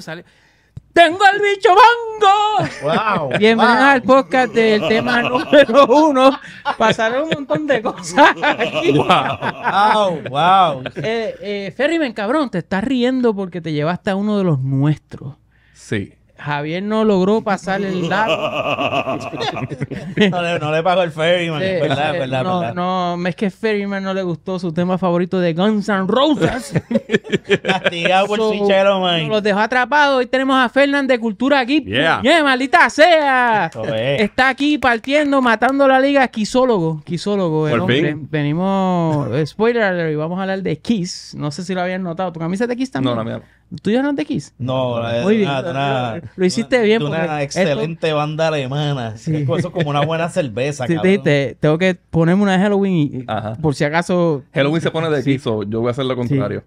Sale. ¡Tengo el bicho mango! Wow, Bienvenidos al podcast del tema número uno. pasaré un montón de cosas ¡Wow! ¡Wow! wow. Eh, eh cabrón, te estás riendo porque te llevaste a uno de los nuestros. Sí. Javier no logró pasar el dato. no, le, pagó el Ferryman. verdad, eh, verdad, no, no, es que Ferryman no le gustó su tema favorito de Guns N' Roses. Castigado por so, man. Los dejó atrapados. Hoy tenemos a Fernand de Cultura aquí. Yeah. yeah maldita sea! Está aquí partiendo, matando la liga. Quisólogo, quisólogo. hombre. Venimos, eh, spoiler alert, vamos a hablar de Kiss. No sé si lo habían notado. ¿Tu camisa de Kiss también? No, la mía ¿Tú ya no de Kiss? No, ah, eh, bien. lo, hiciste bien. Una, una excelente banda alemana. Eso es como una buena cerveza. Sí, te tengo que ponerme una de Halloween por si acaso. Halloween se pone de x yo voy a hacer lo contrario.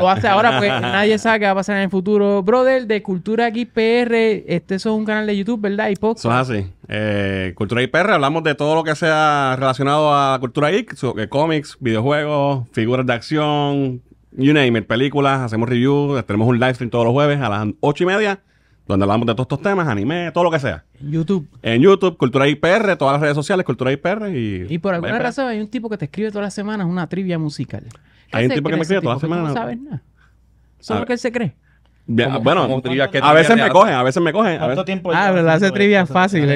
Lo hace ahora porque nadie sabe qué va a pasar en el futuro. Brother, de Cultura PR. este es un canal de YouTube, ¿verdad? Y podcast. Eso es así. Eh, cultura IPR, hablamos de todo lo que sea relacionado a cultura geek, cómics, videojuegos, figuras de acción, you name it, películas, hacemos reviews, tenemos un live stream todos los jueves a las ocho y media, donde hablamos de todos estos temas, anime, todo lo que sea. En YouTube. En YouTube, Cultura IPR, todas las redes sociales, Cultura IPR y... Y por alguna razón hay un tipo que te escribe todas las semanas una trivia musical. Hay un tipo que me escribe este todas las semanas. No sabes nada. Solo que él se cree. bueno, a veces me cogen, a veces me cogen. a tiempo? Ah, pero hace trivia fácil.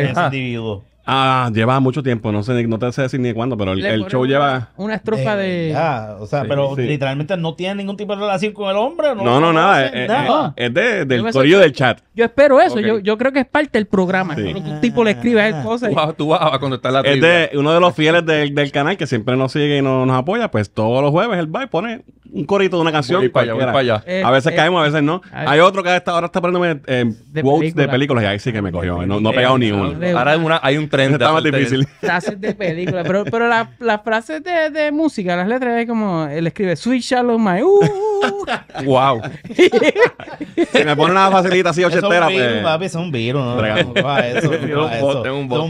Ah, lleva mucho tiempo, no sé, no te sé decir ni cuándo, pero el, show lleva... Una estrofa de... ah, o sea, pero literalmente no tiene ningún tipo de relación con el hombre. No, no, no nada, eh, eh, es, del corillo del chat. Yo espero eso, yo, creo que es parte del programa. Un tipo le escribe a él cosas. tú vas a contestar la trivia. Es de uno de los fieles del, canal que siempre nos sigue y nos apoya, pues todos los jueves el va y pone un corito de una canción. para allá, eh, a veces eh, caemos, a veces no. Hay, otro que ahora está poniéndome eh, de quotes de películas y ahí sí que me cogió. Eh, no, no he pegado ni uno. Ahora hay, un tren. Está más difícil. Frases de películas. Pero, las frases de, música, las letras, es como él escribe Sweet Shallow My. Uh, wow. Se me pone una facilita así ochentera. Es un virus, pues, papi, es un virus. ¿no? Tengo un bot.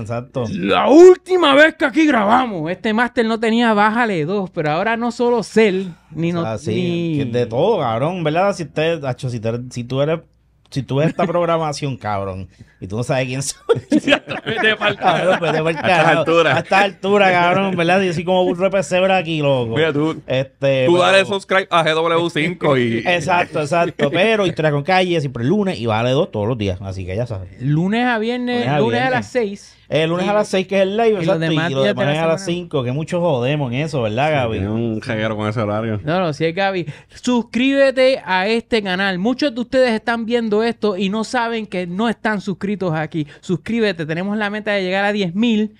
exacto. La última vez que aquí grabamos, este máster no tenía bájale dos, pero ahora no solo sé ni no, de todo, cabrón, ¿verdad? Si usted, si, tú eres si tú ves esta programación, cabrón, y tú no sabes quién soy. Ah, pues a esta altura A cabrón, ¿verdad? y así como un repecebra aquí, loco. Mira, tú, este, tú dale subscribe a GW5 y... Exacto, exacto. Pero Historia con Calle siempre el lunes y vale dos todos los días. Así que ya sabes. Lunes a viernes, lunes a, las seis El lunes a las seis que es el live, exacto, y a las 5, que muchos jodemos en eso, ¿verdad, Gaby? un con ese horario. No, no, si es Gaby. Suscríbete a este canal. Muchos de ustedes están viendo esto y no saben que no están suscritos aquí. Suscríbete, tenemos la meta de llegar a 10.000.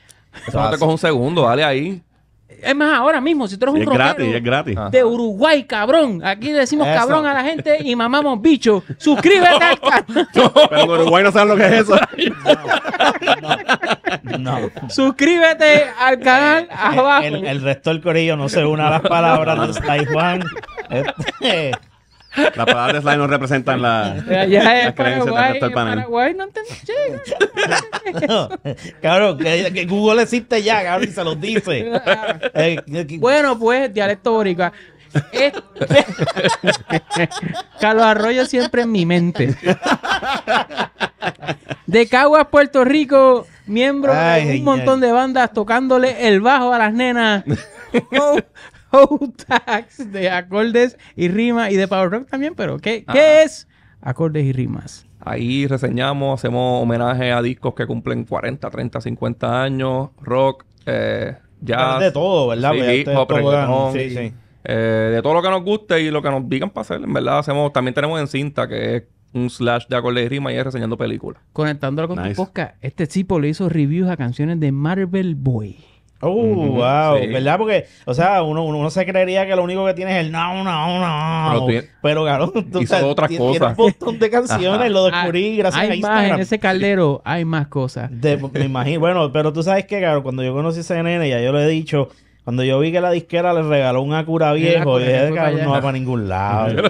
Eso no te coge un segundo, dale ahí. Es más, ahora mismo, si tú eres un es gratis, es gratis. de Uruguay, cabrón. Aquí decimos cabrón a la gente y mamamos bicho. Suscríbete al canal. Pero en Uruguay no saben lo que es eso. No. no Suscríbete al canal eh, eh, abajo. El, resto del corillo no se una a las palabras de Taiwán. Este... Las palabras de slime no representan la, ya, las Paraguay, del panel. Paraguay no entendí. cabrón, que, Google existe ya, cabrón, y se los dice. Eh, bueno, pues, dialecto boricua. Eh, Carlos Arroyo siempre en mi mente. De Caguas, Puerto Rico, miembro de un montón de bandas tocándole el bajo a las nenas. de acordes y rimas y de power rock también, pero ¿qué, es acordes y rimas? Ahí reseñamos, hacemos homenaje a discos que cumplen 40, 30, 50 años, rock, eh, jazz. de todo, ¿verdad? Eh, de todo lo que nos guste y lo que nos digan para hacer. En verdad, hacemos, también tenemos en cinta que es un slash de acordes y rimas y es reseñando películas. Conectándolo con tu podcast, este tipo le hizo reviews a canciones de Marvel Boy. Oh, uh wow, ¿verdad? Porque, o sea, uno, uno, se creería que lo único que tiene es el no, no, no. Pero, pero tú hizo otras cosas. un montón de canciones, lo descubrí gracias a Instagram. Hay más en ese caldero, hay más cosas. me imagino, bueno, pero tú sabes que, Garo, cuando yo conocí a ese nene, ya yo le he dicho cuando yo vi que la disquera les regaló un Acura viejo, y dije, no va para ningún lado.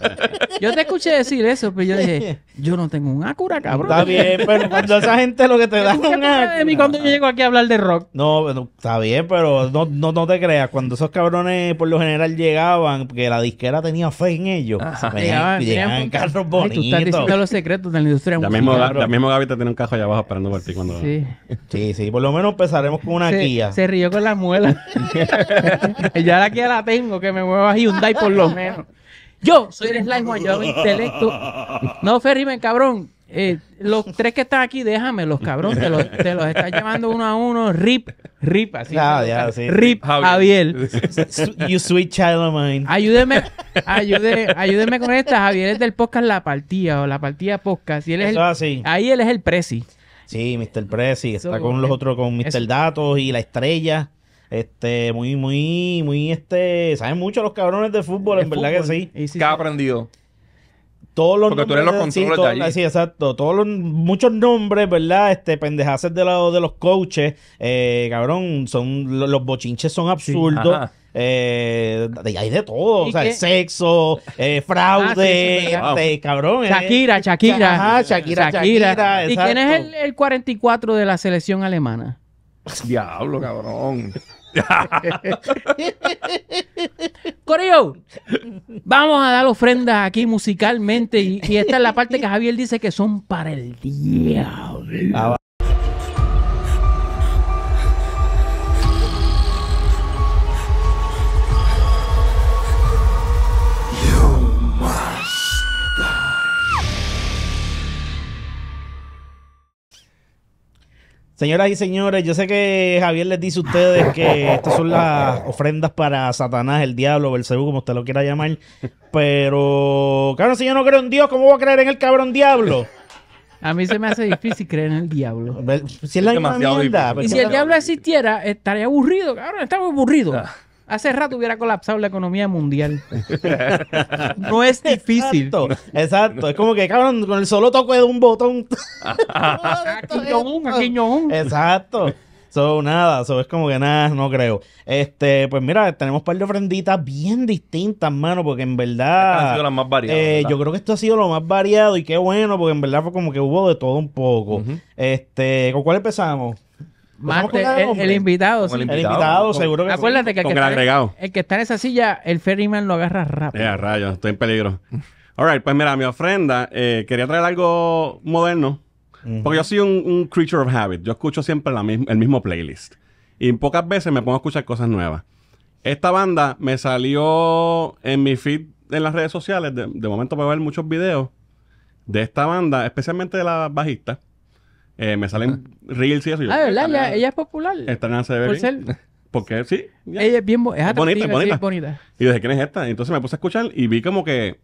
yo te escuché decir eso, pero yo dije, yo no tengo un Acura, cabrón. Está bien, pero cuando esa gente lo que te da es un Acura. cuando yo llego aquí a hablar de rock. No, está bien, pero no, no, te creas. Cuando esos cabrones por lo general llegaban, que la disquera tenía fe en ellos, venían, llegaban carros bonitos. Tú estás diciendo los secretos de la industria la mismo, Gaby te tiene un cajo allá abajo esperando por ti cuando... Sí. sí, sí, por lo menos empezaremos con una guía. Se rió con la muela. ya la que la tengo, que me mueva Hyundai por lo menos. Yo soy el slime, yo intelecto. No, Ferry, cabrón. Eh, los tres que están aquí, déjamelos, cabrón. Te los, te los estás llevando uno a uno. Rip, rip, así. Ah, rip, Javier. You sweet child of mine. Ayúdeme, ayúdeme, con esta. Javier es del podcast La Partida o La Partida Podcast. Y Ahí él es el Prezi Sí, Mr. Prezi Está con los eh, otros, con Mr. Datos y La Estrella. Este, muy, muy, muy, este, saben mucho los cabrones de fútbol, en verdad que sí. ¿Qué ha aprendido? Todos los Porque tú eres los de allí. Sí, exacto. Todos los, muchos nombres, ¿verdad? Este, pendejaces de, de los coaches, eh, cabrón, son, los bochinches son absurdos. eh, hay de todo, o sea, el sexo, eh, ah, fraude, este, cabrón. Eh. Shakira, Shakira. Ajá, Shakira, Shakira. ¿Y quién es el, el 44 de la selección alemana? Diablo, cabrón. Corillo, vamos a dar ofrendas aquí musicalmente y, esta es la parte que Javier dice que son para el diablo. Señoras y señores, yo sé que Javier les dice a ustedes que estas son las ofrendas para Satanás, el diablo, Belcebú, como usted lo quiera llamar. Pero, cabrón, si yo no creo en Dios, ¿cómo voy a creer en el cabrón diablo? A mí se me hace difícil creer en el diablo. Si es la misma Y si el diablo existiera, estaría aburrido, cabrón, estamos aburrido. Ah. Hace rato hubiera colapsado la economía mundial. no es difícil. Exacto, Es como que, cabrón, con el solo toque de un botón. aquí Exacto. So, nada, so, es como que nada, no creo. Este, pues mira, tenemos un par de ofrenditas bien distintas, mano, porque en verdad. sido más eh, yo creo que esto ha sido lo más variado y qué bueno, porque en verdad fue como que hubo de todo un poco. Este, ¿con cuál empezamos? el, invitado, seguro que el, que está En, el que está en esa silla, el ferryman lo agarra rápido. estoy en peligro. Alright, pues mira, mi ofrenda, eh, quería traer algo moderno. Porque yo soy un, creature of habit. Yo escucho siempre el mismo playlist. Y pocas veces me pongo a escuchar cosas nuevas. Esta banda me salió en mi feed en las redes sociales. De, de momento puedo ver muchos videos de esta banda, especialmente de la bajista. Eh, me salen reels y eso. ah, ¿verdad? Ella, es popular. Están en ACB. Por ser... Porque sí. Ella es bien bonita, es bonita. bonita. Y dije, ¿quién es esta? Entonces me puse a escuchar y vi como que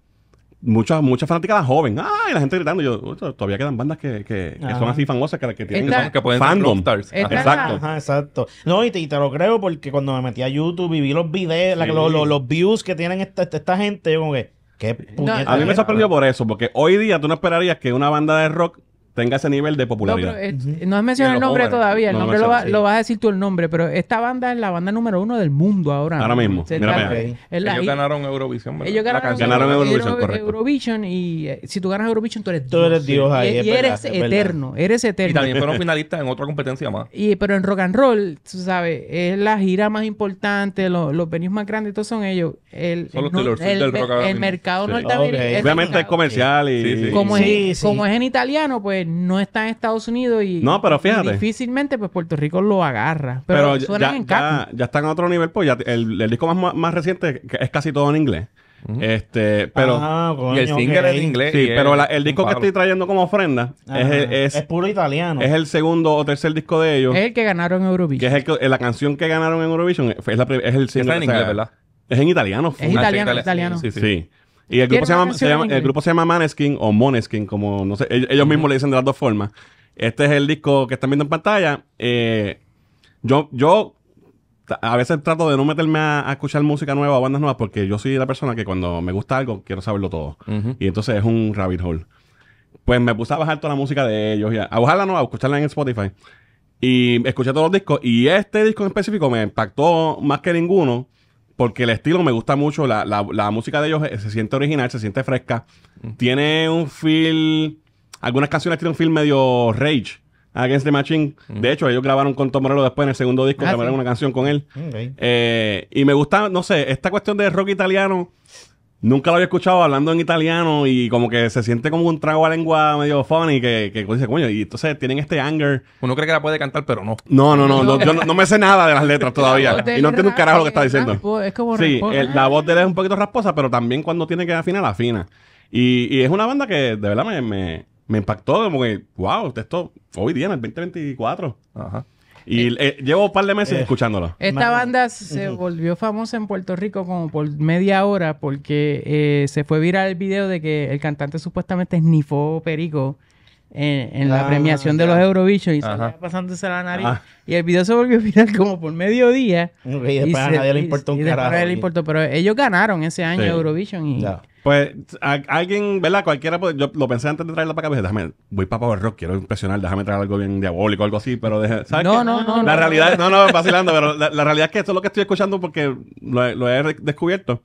muchas muchas fanáticas joven. ¡Ay! la gente gritando. Yo, todavía quedan bandas que, que, son así famosas, que, que tienen que pueden fandom. Stars. exacto. Ajá, exacto. No, y te, lo creo porque cuando me metí a YouTube y vi los videos, los, views que tienen esta, esta gente, yo como que... ¿qué a mí me sorprendió por eso, porque hoy día tú no esperarías que una banda de rock tenga ese nivel de popularidad. No, has mencionado el nombre todavía. El nombre lo, lo, vas a decir tú el nombre, pero esta banda es la banda número uno del mundo ahora. Ahora mismo. Mira, ellos ganaron Eurovisión. Ellos ganaron, Eurovisión, correcto. Eurovision y eh, si tú ganas Eurovision tú eres Dios. eres Y, eres eterno. Eres eterno. Y también fueron finalistas en otra competencia más. Y, pero en rock and roll, tú sabes, es la gira más importante, los, venues más grandes, todos son ellos. El, son el, El mercado norteamericano. Obviamente es comercial y. Como es en italiano, pues no está en Estados Unidos y, no, pero difícilmente pues Puerto Rico lo agarra. Pero, suenan ya, en ya, ya, están a otro nivel, pues el, disco más, más reciente es casi todo en inglés. Este, pero ah, el single es inglés. pero el disco que estoy trayendo como ofrenda es, es, puro italiano. Es el segundo o tercer disco de ellos. Es el que ganaron en Eurovision. es eh, la canción que ganaron en Eurovision eh, es, la, es el single. en Es en italiano. Es italiano, italiano. sí. sí. Y el grupo, se llama, se el grupo se Maneskin o Moneskin, como no sé, ellos, mismos le dicen de las dos formas. Este es el disco que están viendo en pantalla. Eh, yo, yo a veces trato de no meterme a, escuchar música nueva o bandas nuevas porque yo soy la persona que cuando me gusta algo quiero saberlo todo. Y entonces es un rabbit hole. Pues me puse a bajar toda la música de ellos, y a, a bajarla a escucharla en Spotify. Y escuché todos los discos y este disco en específico me impactó más que ninguno porque el estilo me gusta mucho. La, música de ellos se siente original, se siente fresca. Mm. Tiene un feel. Algunas canciones tienen un feel medio rage. Against the Machine. Mm. De hecho, ellos grabaron con Tom Morello después en el segundo disco, ah, grabaron una canción con él. Eh, y me gusta, no sé, esta cuestión de rock italiano Nunca lo había escuchado hablando en italiano y como que se siente como un trago a lengua medio funny que, que dice, coño, y entonces tienen este anger. Uno cree que la puede cantar, pero no. No, no, no, yo no, me sé nada de las letras todavía. y no entiendo un carajo lo que está diciendo. Es como sí, la voz de él es un poquito rasposa, pero también cuando tiene que afinar, la afina. Y, es una banda que de verdad me, me impactó, como que, wow, esto hoy día en el 2024. Ajá. Y eh, eh, llevo un par de meses eh, escuchándola. Esta banda se volvió famosa en Puerto Rico como por media hora porque se fue viral el video de que el cantante supuestamente Nifo perico en, la ah, premiación de los Eurovision y estaba pasándose la nariz. Ah. Y el video se volvió final como por mediodía. día y después a nadie le importó un y carajo. Nadie le importó, pero ellos ganaron ese año Eurovision y... Pues alguien, ¿verdad? Cualquiera, yo lo pensé antes de traerla para acá, pues, déjame, voy para Power Rock, quiero impresionar, déjame traer algo bien diabólico, algo así, pero no, no, no, La realidad, no, no, vacilando, pero la, realidad es que esto es lo que estoy escuchando porque lo, he descubierto.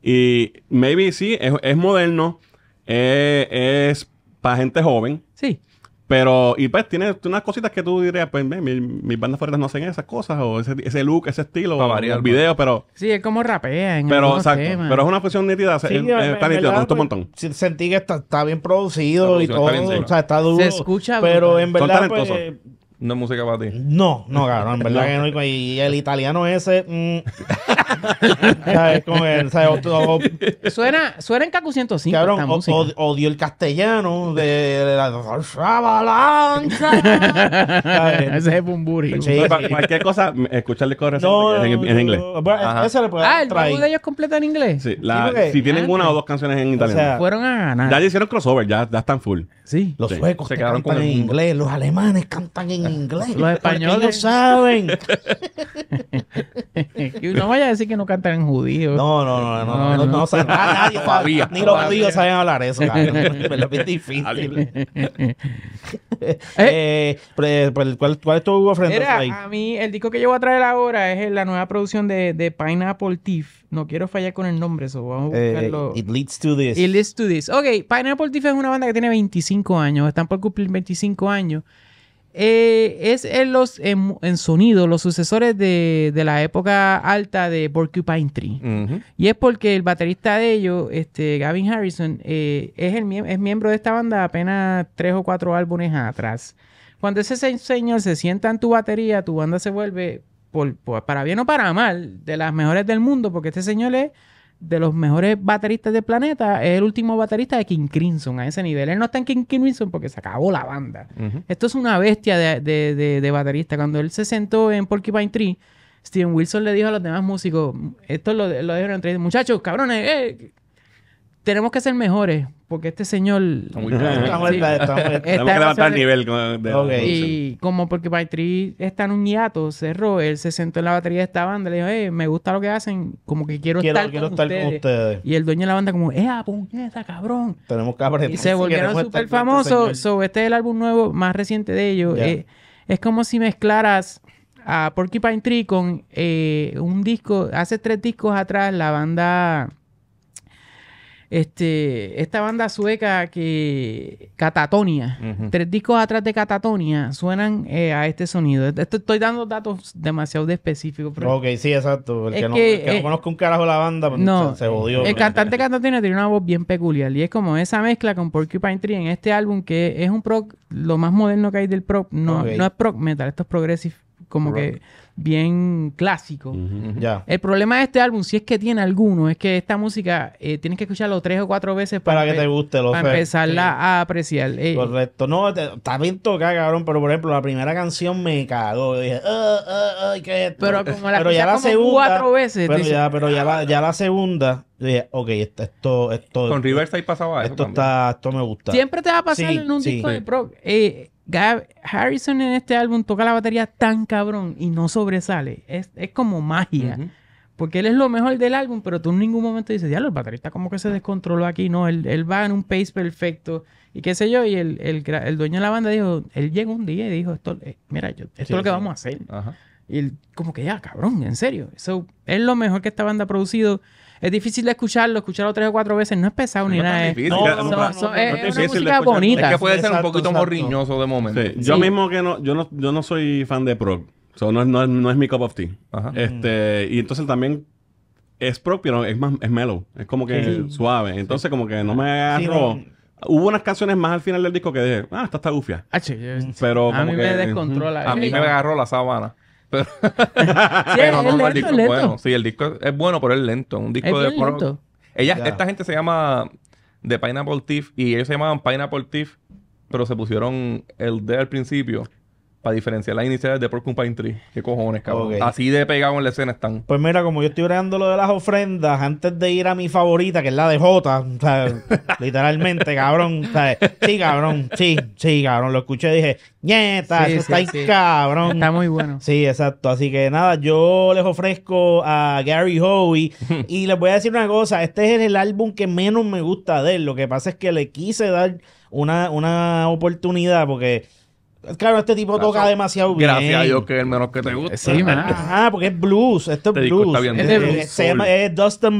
Y maybe sí, es, moderno, eh, es para gente joven. Sí. Pero, y pues, tiene unas cositas que tú dirías, pues, mis bandas fuertes no hacen esas cosas, o ese, ese look, ese estilo, para variar el pues. video, pero... Sí, es como rapea Pero, exacto, pero es una función nítida, está nítida, me un pues, montón. Sentí que está, bien producido y todo, o sea, está duro. Se escucha Pero en verdad, pues, No es música para ti. No, no, cabrón, en verdad que Y el italiano ese... Mm, Suena, suena en Kaku 105. Cabrón, odio el castellano de la avalancha balanza. Ese es Bumburi. Sí. Cualquier cosa, escucharle corre en, inglés. le ah, el traer. de ellos completa en inglés. si tienen una o dos canciones en italiano. Fueron a ganar. ya hicieron crossover, ya, están full. Sí. Los suecos se quedaron cantan con en el inglés, los alemanes cantan en inglés. Los españoles. lo saben. no vaya a Así que no cantan en judío. No, no, no, no, no, ah, nadie sabía Ni los judíos saben hablar eso, es difícil. Eh. Eh, ¿cuál, ¿Cuál tu frente a A mí, el disco que yo voy a traer ahora es la nueva producción de, Pineapple Thief. No quiero fallar con el nombre, eso vamos a eh, buscarlo. it leads to this. It leads to this. Ok, Pineapple Thief es una banda que tiene 25 años, están por cumplir 25 años. Eh, es en, los, en, sonido los sucesores de, de, la época alta de Porcupine Tree. Y es porque el baterista de ellos, este, Gavin Harrison, eh, es, el es miembro de esta banda apenas tres o cuatro álbumes atrás. Cuando ese señor se sienta en tu batería, tu banda se vuelve, por, por, para bien o para mal, de las mejores del mundo, porque este señor es de los mejores bateristas del planeta, es el último baterista de King Crimson a ese nivel. Él no está en King Crimson porque se acabó la banda. Esto es una bestia de, de, baterista. Cuando él se sentó en Porcupine Tree, Steven Wilson le dijo a los demás músicos, esto lo, lo entre muchachos, cabrones, eh, tenemos que ser mejores porque este señor estamos que levantar el nivel y como porque Paitri está en un hiato cerró él se sentó en la batería de esta banda le dijo hey, eh, me gusta lo que hacen como que quiero, estar, con, ustedes. y el dueño de la banda como eh puñeta cabrón tenemos que y se volvieron súper famosos este, este es el álbum nuevo más reciente de ellos eh, es como si mezclaras a Porcupine Tree con eh, un disco hace tres discos atrás la banda este, esta banda sueca que Catatonia, tres discos atrás de Catatonia suenan eh, a este sonido. estoy dando datos demasiado específicos. ok, sí, exacto. El que, no, eh, un carajo la banda pues, se, jodió. El pues. cantante Catatonia tiene una voz bien peculiar y es como esa mezcla con Porcupine Tree en este álbum que es un prog, lo más moderno que hay del prog, no, no es prog metal, esto es progressive, como que bien clásico. El problema de este álbum, si es que tiene alguno, es que esta música eh, tienes que escucharlo tres o cuatro veces para, que te guste, empezarla a apreciar. Correcto. No, está bien tocada, cabrón, pero por ejemplo, la primera canción me cagó. Dije, ah, ah, ah, Pero como la, ya la segunda, veces. Pero, ya, pero ya, la, segunda, dije, ok, esto, esto, esto Con ahí pasaba esto Esto, está, esto me gusta. Siempre te va a pasar en un disco de pro. Eh, Gab Harrison en este álbum toca la batería tan cabrón y no sobresale. Es, como magia. Porque él es lo mejor del álbum, pero tú en ningún momento dices, ya el baterista como que se descontroló aquí. No, él, va en un pace perfecto y qué sé yo. Y el, dueño de la banda dijo, él llegó un día y dijo, esto, eh, mira, yo, esto es lo que vamos a hacer. Y él, como que ya, cabrón, en serio. Eso es lo mejor que esta banda ha producido. Es difícil de escucharlo, escucharlo tres o cuatro veces, no es pesado ni nada. Es, no, no, es, una música bonita. Es que puede ser un poquito morriñoso de momento. Sí. Yo mismo que no yo, no, yo no soy fan de prog. So, no, no, no es mi cup of tea. Ajá. Este, mm. Y entonces también es prog, pero es más es mellow. Es como que suave. Entonces como que no me agarro... Hubo unas canciones más al final del disco que dije, ah, esta está gufia. Ah, pero a mí me descontrola. A mí me agarró la sabana. Pero, pero no, el disco es bueno. Sí, el disco es bueno, pero es lento. Un disco de lento. Ella, Esta gente se llama The Pineapple Thief y ellos se llamaban Pineapple Thief, pero se pusieron el D al principio para diferenciar las iniciales de Porcupine Tree. Qué cojones, cabrón. Así de pegado en la escena están. Pues mira, como yo estoy orando lo de las ofrendas, antes de ir a mi favorita, que es la de Jota, literalmente, cabrón. sí, cabrón, sí, sí, cabrón. Lo escuché y dije, nieta, está cabrón. Está muy bueno. Sí, exacto. Así que nada, yo les ofrezco a Gary Howe y les voy a decir una cosa, este es el álbum que menos me gusta de él. Lo que pasa es que le quise dar una, una oportunidad porque Claro, este tipo toca demasiado bien. Gracias a Dios que es el menos que te gusta. Sí, Ajá, porque es blues. Esto es este blues. Está Es, este de Se llama,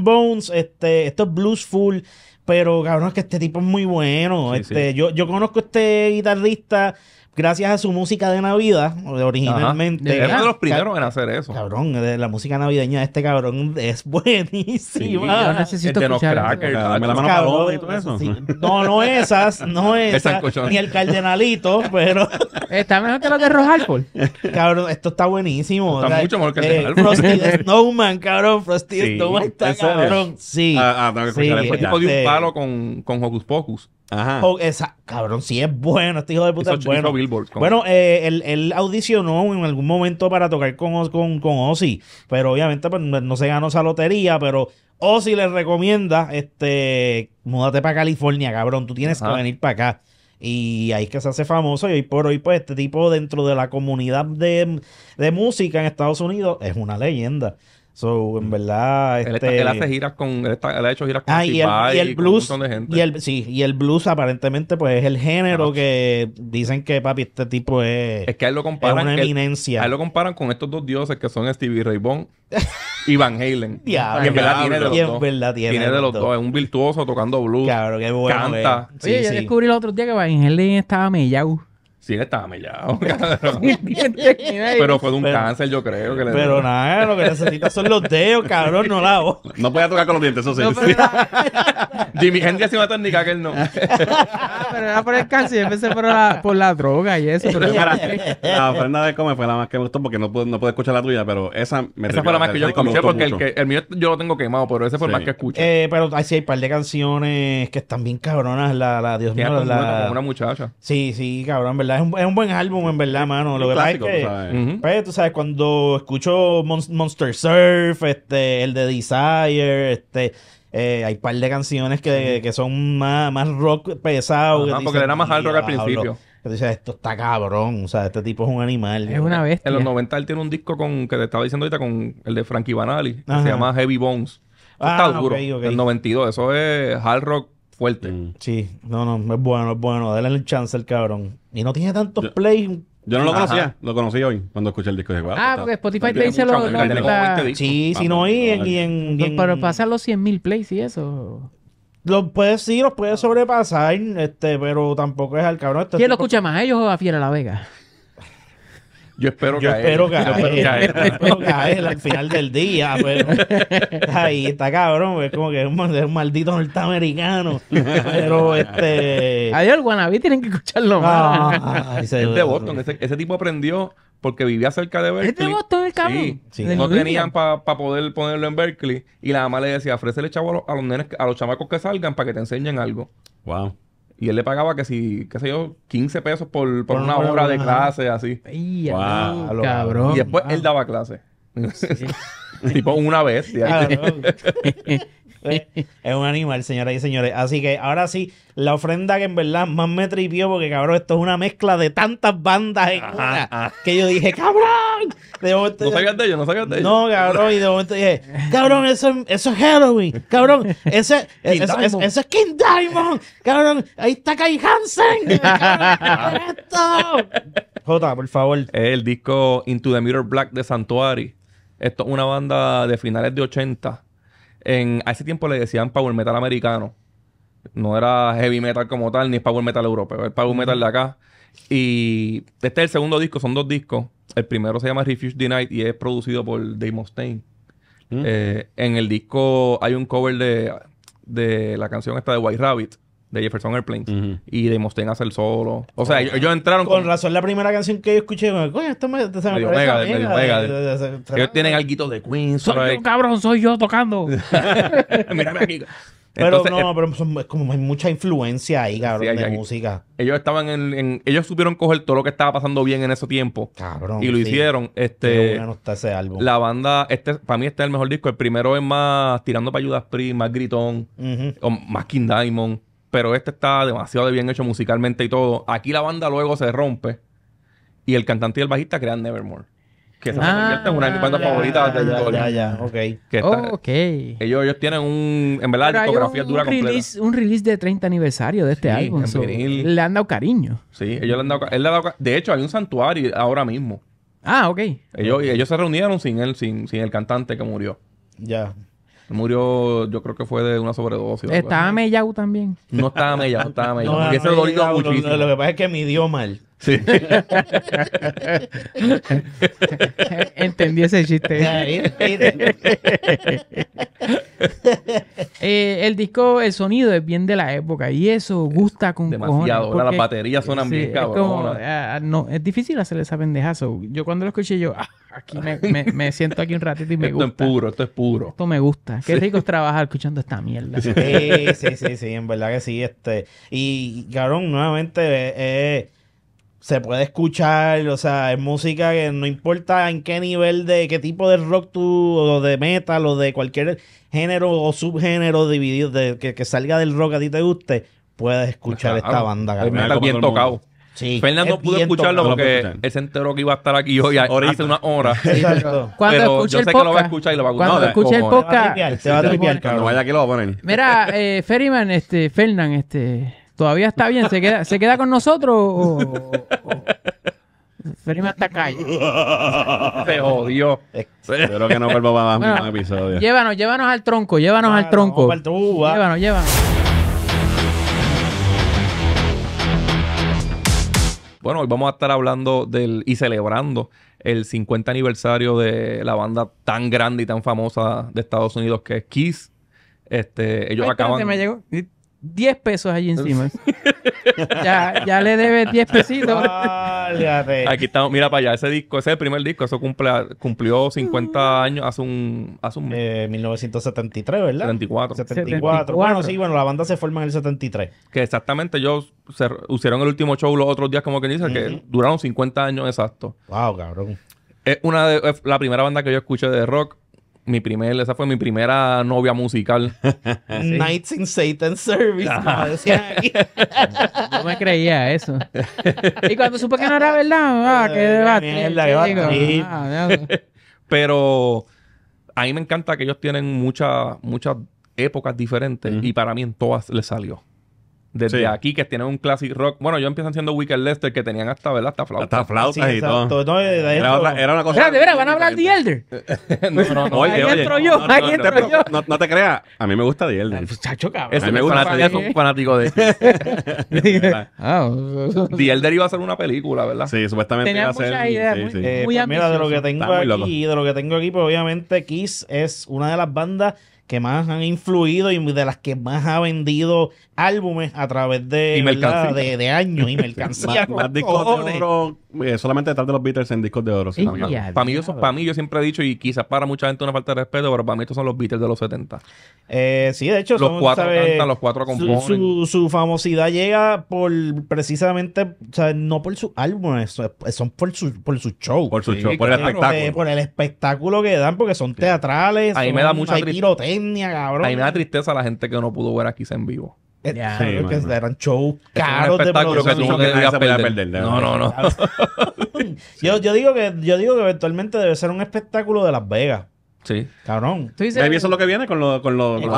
Bones. Este, esto es blues full. Pero cabrón, es que este tipo es muy bueno. este, Yo, yo conozco a este guitarrista gracias a su música de Navidad, originalmente. era uno de los primeros en hacer eso. Cabrón, la música navideña de este cabrón es buenísima. Sí, yo necesito el los ah, la mano cabrón, y todo eso. No, no esas, no esas, ni el cardenalito, pero... Está mejor que lo de Rojalpol. Cabrón, esto está buenísimo. Está mucho mejor que el de eh, Frosty the Snowman, cabrón, Frosty sí, Snowman está cabrón. Sí. Ah, ah no, que tipo este de un palo con, con Hocus Pocus. Ajá. Esa, cabrón, sí es bueno, este hijo de puta es bueno. Bueno, eh, él, audicionó en algún momento para tocar con, con, con Ozzy, pero obviamente pues, no se ganó esa lotería, pero Ozzy le recomienda, este, múdate para California, cabrón, tú tienes que venir para acá. Y ahí es que se hace famoso y hoy por hoy, pues este tipo dentro de la comunidad de, de música en Estados Unidos es una leyenda. So, en verdad. Este... Él, hace giras con. Él, ha hecho giras con ah, y el, y el blues. Y el, sí, y el blues aparentemente, pues es el género que dicen que, papi, este tipo es. Es que a él lo comparan. Es una eminencia. a él lo comparan con estos dos dioses que son Stevie Ray Vaughan y Van Halen. Yeah, y en verdad tiene de los dos. Verdad, tiene, tiene, de los dos. Es un virtuoso tocando blues. Claro, qué bueno. Canta. Sí, sí, yo descubrí el otro día que Van Halen estaba mellado si él estaba mellado, Pero fue de un cáncer, yo creo. Que le pero nada, lo que necesita son los dedos, cabrón, no la voz. No podía tocar con los dientes, eso sí. No, gente Jimmy una técnica que él no. Ah, pero era por el cáncer, empecé por la, por la droga y eso. Pero la ofrenda de comer fue la más que me gustó porque no puedo no escuchar la tuya, pero esa me Esa fue la más que yo escuché porque el, que, el, mío yo lo tengo quemado, pero ese fue el más que escuché. Eh, pero hay, sí, hay un par de canciones que están bien cabronas. La, la Dios mío, la, como una muchacha. Sí, sí, cabrón, ¿verdad? Es un, buen álbum, en verdad, mano. Lo que que, pues, tú sabes, cuando escucho Monster Surf, este, el de Desire, este... Eh, hay un par de canciones que, son más, más rock pesado. Ajá, porque era más hard rock al principio. esto está cabrón. O sea, este tipo es un animal. Es una bestia. En los 90 él tiene un disco con, que te estaba diciendo ahorita con el de Frankie Banali, que se llama Heavy Bones. está ah, duro. El 92. Eso es hard rock fuerte. Mm. Sí, no, no, es bueno, es bueno. Dale el chance al cabrón. Y no tiene tantos plays. Yo no lo conocía, lo conocí hoy cuando escuché el disco de Ah, porque Spotify te dice Lo, la... Sí, si no, y en. Y en, Pero pasa los 100.000 plays y eso. Los puedes, sí, los puede sobrepasar, este, pero tampoco es al cabrón. Este ¿Quién lo escucha más, ellos o a Fiera La Vega? Yo espero que caer. Espero yo espero él, Yo espero al final del día, pero ahí está cabrón, es como que es un, maldito norteamericano. Pero este. Adiós, el Guanabí tienen que escucharlo más. Ah, es de Boston, ese, tipo aprendió porque vivía cerca de Berkeley. ¿Es de Boston el cabrón? Sí. sí. No tenían para poder ponerlo en Berkeley. Y la mamá le decía, ofrécele chavo a los, a los, nenes, a los chamacos que salgan para que te enseñen algo. Wow. Y él le pagaba que si, qué sé yo, 15 pesos por, una, hora, de clase, así. Y después él daba clase. tipo pues, una vez. ¡Cabrón! Pues, es un animal, señoras y señores. Así que ahora sí, la ofrenda que en verdad más me tripió, porque cabrón, esto es una mezcla de tantas bandas que yo dije, cabrón. no salgas de ellos, no salgas de ellos. No, cabrón, y de momento dije, cabrón, eso, eso es Halloween, cabrón, ese, eso, es King Diamond, cabrón, ahí está Kai Hansen. Cabrón, esto? Jota, por favor. Es el disco Into the Mirror Black de Santuari. Esto es una banda de finales de 80 en, a ese tiempo le decían power metal americano. No era heavy metal como tal, ni es power metal europeo, es power metal de acá. Y este es el segundo disco, son dos discos. El primero se llama Refuge Denied y es producido por Dave Mustaine. Mm. Eh, en el disco hay un cover de, de la canción esta de White Rabbit de Jefferson Airplanes. Y de Mostén hacer el solo. O sea, ellos, entraron con, con... razón la primera canción que yo escuché, coño, esto me, se me medio mega, eh, eh, eh, Ellos tienen alguito de Queen. Soy yo, cabrón, soy yo tocando. Mírame aquí. Pero no, pero es como hay mucha influencia ahí, cabrón, de música. Ellos estaban en, Ellos supieron coger todo lo que estaba pasando bien en ese tiempo. Cabrón. Y lo hicieron. Este. La banda, este, para mí este es el mejor disco. El primero es más tirando para Judas Priest, más gritón, más King Diamond pero este está demasiado bien hecho musicalmente y todo. Aquí la banda luego se rompe y el cantante y el bajista crean Nevermore. Que se ah, en una de mis ah, bandas favoritas de la Ya, ya, oh, ok. Ellos, ellos tienen un. En verdad, la discografía dura completa. un release de 30 aniversario de este álbum. le han dado cariño. Sí, ellos le han dado, él le ha dado. De hecho, hay un santuario ahora mismo. Ah, ok. Ellos, ellos se reunieron sin él, sin, sin el cantante que murió. Ya. Murió, yo creo que fue de una sobredosis. Estaba mellado también. No estaba mellado, estaba mellado. No, porque se dolía muchísimo. Lo, que pasa es que me dio mal. Sí. Entendí ese chiste. Eh, el disco, el sonido es bien de la época y eso gusta con Demasiado. Ahora las baterías suenan ah, Es difícil hacer esa pendejazo. Yo cuando lo escuché, yo, ah, aquí me, siento aquí un ratito y me gusta. Esto es puro, esto es puro. Esto me gusta. Qué rico es trabajar escuchando esta mierda. Sí, sí, sí, sí, en verdad que sí. Este. Y, cabrón, nuevamente, Es eh, eh, se puede escuchar, o sea, es música que no importa en qué nivel de, qué tipo de rock tú, o de metal, o de cualquier género o subgénero dividido, de, que, que salga del rock a ti te guste, puedes escuchar esta banda. Me está bien tocado. Sí, Fernando pudo escucharlo porque él se enteró que iba a estar aquí hoy ahora hace una hora. Cuando Pero escuche yo sé que lo va a escuchar y lo va a gustar. no, escuche el podcast, te va a tripear. vaya aquí lo va a poner. Mira, eh, Ferryman, este, Fernan, este ¿Todavía está bien? ¿Se queda, ¿se queda con nosotros o, hasta calle. Se jodió. Espero que no vuelva para más episodio. Llévanos, llévanos al tronco, llévanos al tronco. Llévanos, llévanos. Bueno, hoy vamos a estar hablando del y celebrando el 50 aniversario de la banda tan grande y tan famosa de Estados Unidos que es Kiss. Este, ellos Ay, acaban. Me llegó. 10 pesos allí encima. ya, le debes 10 pesitos. Aquí estamos, mira para allá, ese disco, ese es el primer disco, eso cumple, cumplió 50 ah. años hace un, hace un 1973, eh, ¿verdad? 74. 74. Bueno, sí, bueno, la banda se forma en el 73. Que exactamente ellos hicieron el último show los otros días, como que dice, que duraron 50 años exacto Wow, cabrón. Es una de, la primera banda que yo escuché de rock mi primer, esa fue mi primera novia musical. Nights in Satan Service, No me creía eso. Y cuando supe que no era verdad, ah, qué debate. Ah, Pero a mí me encanta que ellos tienen muchas muchas épocas diferentes y para mí en todas les salió desde aquí, que tienen un classic rock. Bueno, yo empiezo siendo Wicked Lester, que tenían hasta, ¿verdad? Hasta flautas. Hasta flautas y todo. era, otra, era, una cosa... de verdad van a hablar de Elder. no, no, No, te creas, a mí me gusta de Elder. Muchacho, cabrón. a mí me gusta Es un fanático de... Ah, The Elder iba a ser una película, ¿verdad? Sí, supuestamente iba a ser... Ideas, muy, eh, muy pues mira, de lo que tengo aquí, de lo que tengo aquí, pues obviamente Kiss es una de las bandas que más han influido y de las que más ha vendido álbumes a través de, de, años y mercancía. Eh, solamente tratar de los Beatles en discos de oro. para, mí, yo, para mí, yo siempre he dicho, y quizás para mucha gente una falta de respeto, pero para mí estos son los Beatles de los 70. Eh, sí, de hecho, los cuatro cantan, los cuatro componen. Su, famosidad llega por precisamente, o no por sus álbumes, son por su, por su show. Por su show, por el espectáculo. Eh, por el espectáculo que dan, porque son teatrales. A mí me da mucha cabrón. me da tristeza la gente que no pudo ver aquí en vivo. Eh, que eran shows caros de no no, no, yo, yo, digo que, yo digo que eventualmente debe ser un espectáculo de Las Vegas. Sí. Cabrón. eso es lo que viene con, lo, con, los es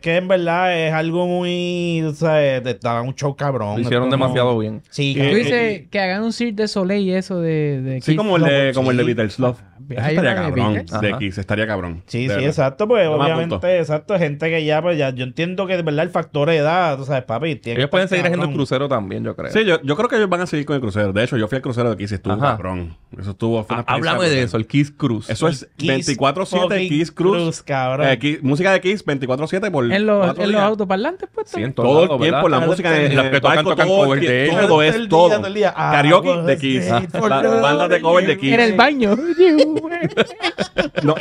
que en verdad es algo muy. O sea, estaba un show cabrón. Lo hicieron demasiado bien. Sí, Tú eh, dices eh, que hagan un Cirque de Soleil y eso de. sí, como el de, como el de Beatles Love. Eso estaría cabrón, de Kiss estaría cabrón. Sí, sí, exacto, pues obviamente, exacto, gente que ya, pues ya, yo entiendo que de verdad el factor de edad, tú sabes, papi, tiene Ellos pueden seguir haciendo el crucero también, yo creo. Sí, yo, yo, creo que ellos van a seguir con el crucero. De hecho, yo fui al crucero de Kiss y estuvo cabrón. Eso estuvo fue ah, de eso, el Kiss Cruz Eso es 24-7 Kiss Cruz eh, música de Kiss 24-7 por En los, en los autoparlantes, pues. Sí, todo, todo el tiempo, la música ah, de que tocan, tocan de ellos. Todo es todo. Karaoke de pues, Kiss. Bandas de cover de Kiss. En el baño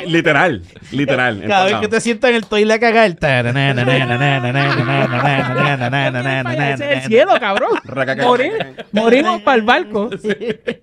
literal, literal. Cada vez que te sientas en el toile a cagar, el cielo, cabrón. morimos para el barco.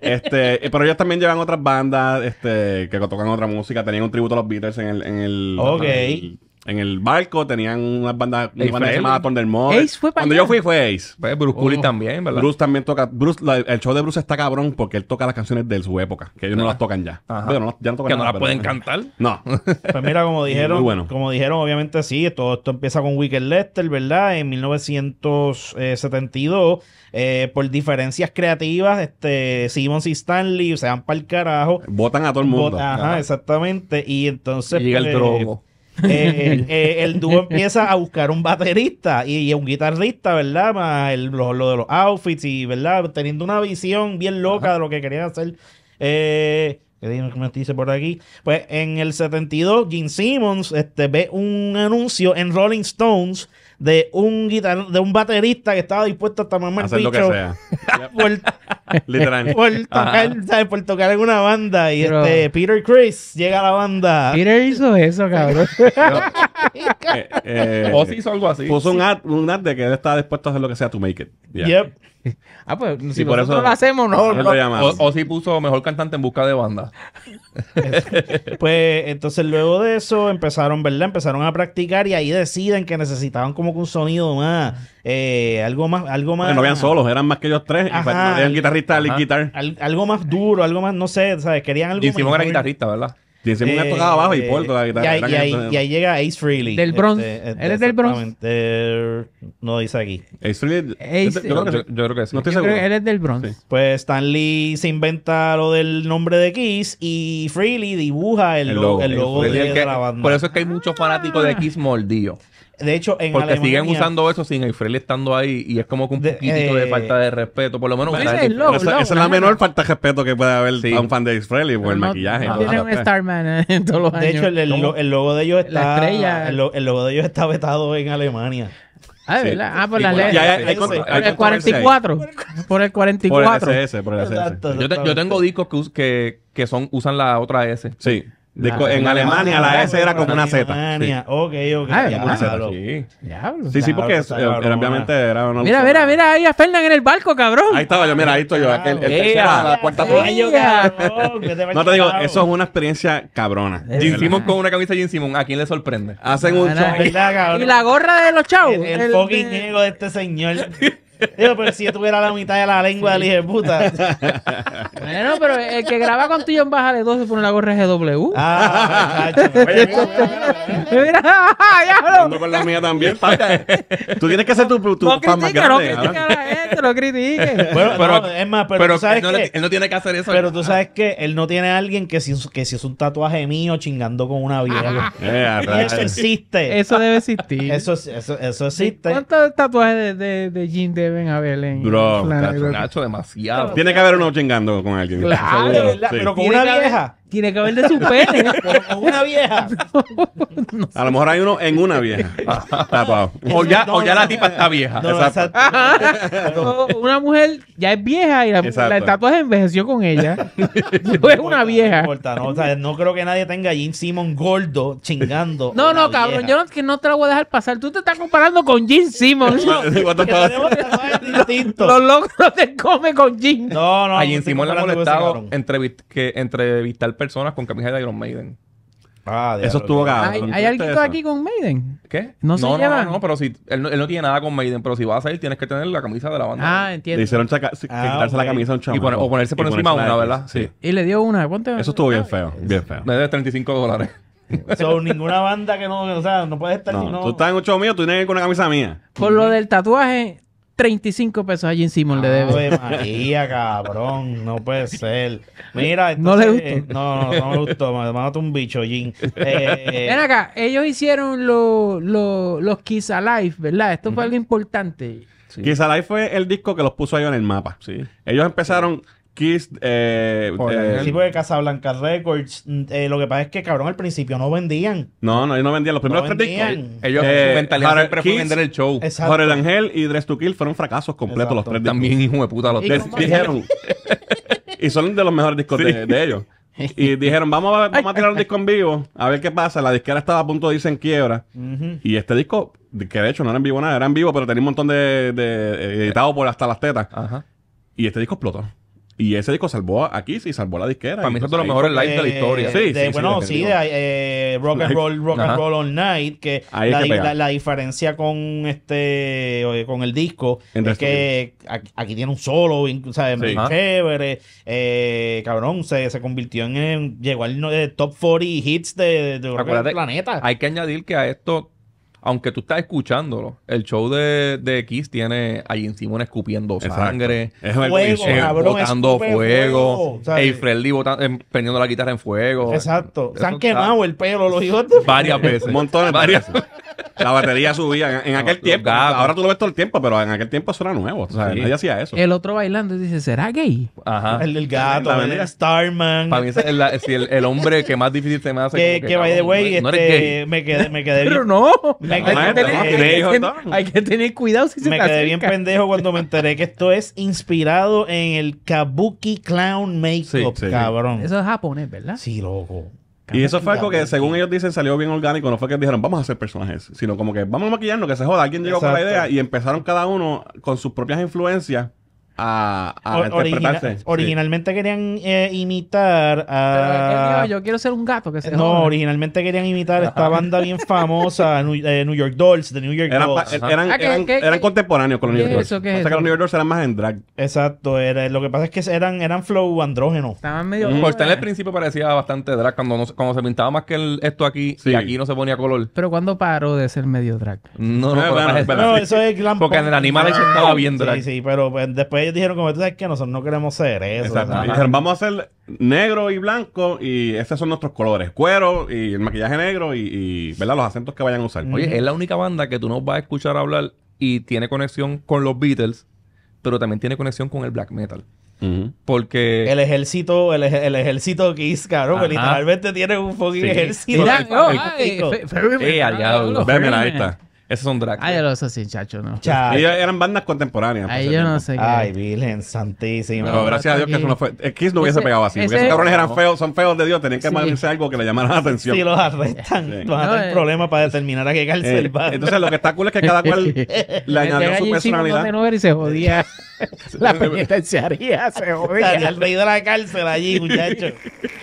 Este, pero ellos también llevan otras bandas este, que tocan otra música. Tenían un tributo a los Beatles en el. En el, en el barco tenían unas bandas, una banda llamada Thundermore. Ace fue para Cuando yo fui fue Ace. Pues Bruce Kulick oh. también, ¿verdad? Bruce también toca. Bruce, el show de Bruce está cabrón porque él toca las canciones de su época, que ellos no las tocan ya. ya no tocan Que no las pueden cantar. No. Pues mira, como dijeron, como dijeron, obviamente sí, todo esto empieza con Wicked Lester, ¿verdad? En 1972, eh, eh, por diferencias creativas, este, Simon y Stanley se van para el carajo. Votan a todo el mundo. Ajá, exactamente. Y entonces. llega el pues, drogo el dúo empieza a buscar un baterista y, un guitarrista, ¿verdad? el, lo, de los outfits y, ¿verdad? Teniendo una visión bien loca de lo que quería hacer. Eh, me dice por aquí. Pues en el 72, Gene Simmons este, ve un anuncio en Rolling Stones de un guitar de un baterista que estaba dispuesto a mamar el bicho. Lo que sea. literalmente por, tocar, ¿sabes? por alguna banda. Y este Peter Chris llega a la banda. Peter hizo eso, cabrón. Eh, eh, o hizo algo así. Puso un ad, un de que él estaba dispuesto a hacer lo que sea to make it. Yep. Ah, pues si nosotros eso, lo hacemos, no. o, si puso mejor cantante en busca de banda. pues entonces luego de eso empezaron, ¿verdad? Empezaron a practicar y ahí deciden que necesitaban como que un sonido más eh, algo más, algo más. no habían solos, eran más que ellos tres. Pues, ajá, y no guitarrista al guitar. algo más duro, algo más, no sé, ¿sabes? Querían algo. Y que era guitarrista, ¿verdad? Y Simón eh, tocaba abajo y por la guitarra. Y, ahí, y ahí llega Ace freely Del Bronx. Este, ¿Él este, es del Bronx? Eh, no dice aquí. Ace Freely. yo, creo que sí. No estoy seguro. él es del Bronx. Pues stanley Lee se inventa lo del nombre de Kiss y freely dibuja el, el logo, el logo de, la banda. Por eso es que hay muchos fanáticos de ah. Kiss mordidos. De hecho, en Porque siguen usando eso sin el estando ahí y es como que un de, poquitito de eh, falta de respeto, por lo menos. esa, es la menor falta de respeto que puede haber a un fan de Frele por el maquillaje. tienen un Starman en eh, todos los años. De hecho, el, logo de ellos está. La estrella. El, logo de ellos está vetado en Alemania. Ah, sí. ¿verdad? Ah, por la ley. Por, el 44. Por el 44. Por el SS, por el yo, yo, tengo discos que, que, son, usan la otra S. Sí en, Alemania, la S era como una Z. Alemania, sí. ok, ok. Ah, sí. Sí, porque eh, era, obviamente era Mira, mira, mira, ahí a Fernan en el barco, cabrón. Ahí estaba yo, mira, ahí estoy yo. Aquel, el, la cuarta No te digo, eso es una experiencia cabrona. Jim Simon con una camisa Jim Simon, ¿a quién le sorprende? Hacen un show. Y la gorra de los chavos. El fucking ego de este señor. pero si yo tuviera la mitad de la lengua le hijo puta. bueno, pero el que graba contigo en baja de 12 pone la gorra GW. Ah, mira, ya la mía también, Tú tienes que hacer tu, tu no fan grande. No a la gente, no critique. Bueno, pero, es más, pero, tú sabes él no, que... Él no tiene que hacer eso. Pero tú sabes que él no tiene a alguien que si, que si es un tatuaje mío chingando con una vieja. Eh, eso existe. Eso debe existir. Eso, eso, eso existe. ¿Cuántos tatuajes de, de, de Jim de a Belén. en Bro, Nacho, demasiado. Tiene que haber uno chingando con alguien. Claro, Pero con una vieja. Tiene que haber de su pene. una vieja. A lo mejor hay uno en una vieja. Ah, o ya, o ya la tipa está vieja. Exacto. Una mujer ya es vieja y la, estatua se envejeció con ella. No es una vieja. No creo que nadie tenga a Jim Simon gordo chingando. No, no, cabrón. Yo no, que no te lo voy a dejar pasar. Tú te estás comparando con Jim Simon. Los locos te comen con Jim. No, no. A Jim Simon le han molestado entrevistar personas con camiseta de Iron Maiden. Ah, Eso estuvo cabrón. ¿Hay, alguien aquí con Maiden? ¿Qué? No, se no, no, no, pero si él, no, tiene nada con Maiden, pero si vas a ir tienes que tener la camisa de la banda. Ah, entiendo. Le hicieron ah, quitarse la camisa a un chaval. o ponerse por encima una, ¿verdad? Sí. Y le dio una. Ponte. Eso estuvo bien feo, ah, bien feo. Me debe 35 dólares. Son ninguna banda que no, o sea, no puedes estar si No, tú estás en un show mío, tú tienes que ir con una camisa mía. Por lo del tatuaje, 35 pesos a Jim Simon le debe. María, cabrón, no puede ser. Mira, eh, no le gustó. No, no, no me gustó, me un bicho, Jim. Eh, Ven acá, ellos hicieron los... Los... los Kiss Alive, ¿verdad? Esto fue algo importante. Kiss Alive fue el disco que los puso ahí en el mapa. Sí. Ellos empezaron. Kiss. Eh, el tipo de Casablanca Records. Mm, eh, lo que pasa es que, cabrón, al principio no vendían. No, no, ellos no vendían. Los primeros tres discos. Eh, ellos, eh, su vender el show. Exacto. Jorge Ángel y Dress to Kill fueron fracasos completos los tres discos También, hijo de puta, los tres. Dijeron. y son de los mejores discos de, ellos. y dijeron, vamos a, tirar un disco en vivo, a ver qué pasa. La disquera estaba a punto de irse en quiebra. Y este disco, que de hecho no era en vivo nada, era en vivo, pero tenía un montón de, de editado por hasta las tetas. Ajá. Y este disco explotó. Y ese disco salvó aquí, sí, salvó la disquera. Para mí es de los mejores live de la historia. Sí, sí, bueno, sí, de, eh, Rock and Roll, Rock and Roll All Night, que, la, la, diferencia con este con el disco es que aquí, tiene un solo, o sea, sí. Eh, cabrón, se, convirtió en, llegó al eh, top 40 hits de, de, planeta. Hay que añadir que a esto aunque tú estás escuchándolo, el show de, de Kiss tiene allí encima un escupiendo sangre, eh, fuego, botando fuego, y Freddy em, prendiendo la guitarra en fuego. Exacto. Se han quemado el pelo los hijos de Varias veces. Montones. Varias veces. La batería subía en, aquel tiempo. Ahora tú lo ves todo el tiempo, pero en aquel tiempo eso era nuevo. O sea, nadie hacía eso. El otro bailando dice, ¿será gay? Ajá. El del gato, el Starman. Para mí es el, el hombre que más difícil se me hace. Que, que by the way, este, me quedé, me quedé Pero no. Me Hay, hay tener cuidado si se Me quedé bien pendejo cuando me enteré que esto es inspirado en el Kabuki Clown Makeup, cabrón. Eso es japonés, ¿verdad? Sí, loco. Y eso fue algo que, según ellos dicen, salió bien orgánico. No fue que dijeron, vamos a hacer personajes, sino como que vamos a maquillarnos, que se joda. Alguien llegó con la idea y empezaron cada uno con sus propias influencias a, a originalmente querían eh, imitar a... Pero, eh, eh, yo, quiero ser un gato que se No, originalmente querían imitar esta banda bien famosa, New, New York Dolls, de New York eran, Dolls. Er, eran, ah, contemporáneos con los New York Dolls. O que los New York Dolls eran más en drag. Exacto, era, lo que pasa es que eran, eran flow andrógeno. Estaban medio... Mm. en el principio parecía bastante drag, cuando, no, cuando se pintaba más que el, esto aquí, y aquí no se ponía color. Pero cuando paró de ser medio drag? No, no, eso es glam Porque en el animal estaba bien drag. Sí, sí, pero pues, después dijeron como tú sabes que nosotros no queremos ser eso. vamos a hacer negro y blanco y esos son nuestros colores. Cuero y el maquillaje negro y, ¿verdad? Los acentos que vayan a usar. Oye, es la única banda que tú no vas a escuchar hablar y tiene conexión con los Beatles, pero también tiene conexión con el black metal. Porque. El ejército, el, el ejército Kiss, caro que literalmente tiene un fucking ejército. Mira, ahí está. Esos son drag. Ay, ah, yo lo sí, chacho, ¿no? Chacho. Ellos eran bandas contemporáneas. Ay, yo no sé qué. Ay, Virgen Santísima. No, gracias a Dios que eso no fue. X eh, no hubiese pegado así. esos cabrones eran feos, son feos de Dios. Tenían que sí. algo que le llamara la atención. Si los arrestan, sí. van a tener problemas para determinar a qué cárcel eh, va. Entonces, lo que está cool es que cada cual le añadió su personalidad. Y se jodía. la penitenciaría se jodía. Estaría de la cárcel allí, muchachos.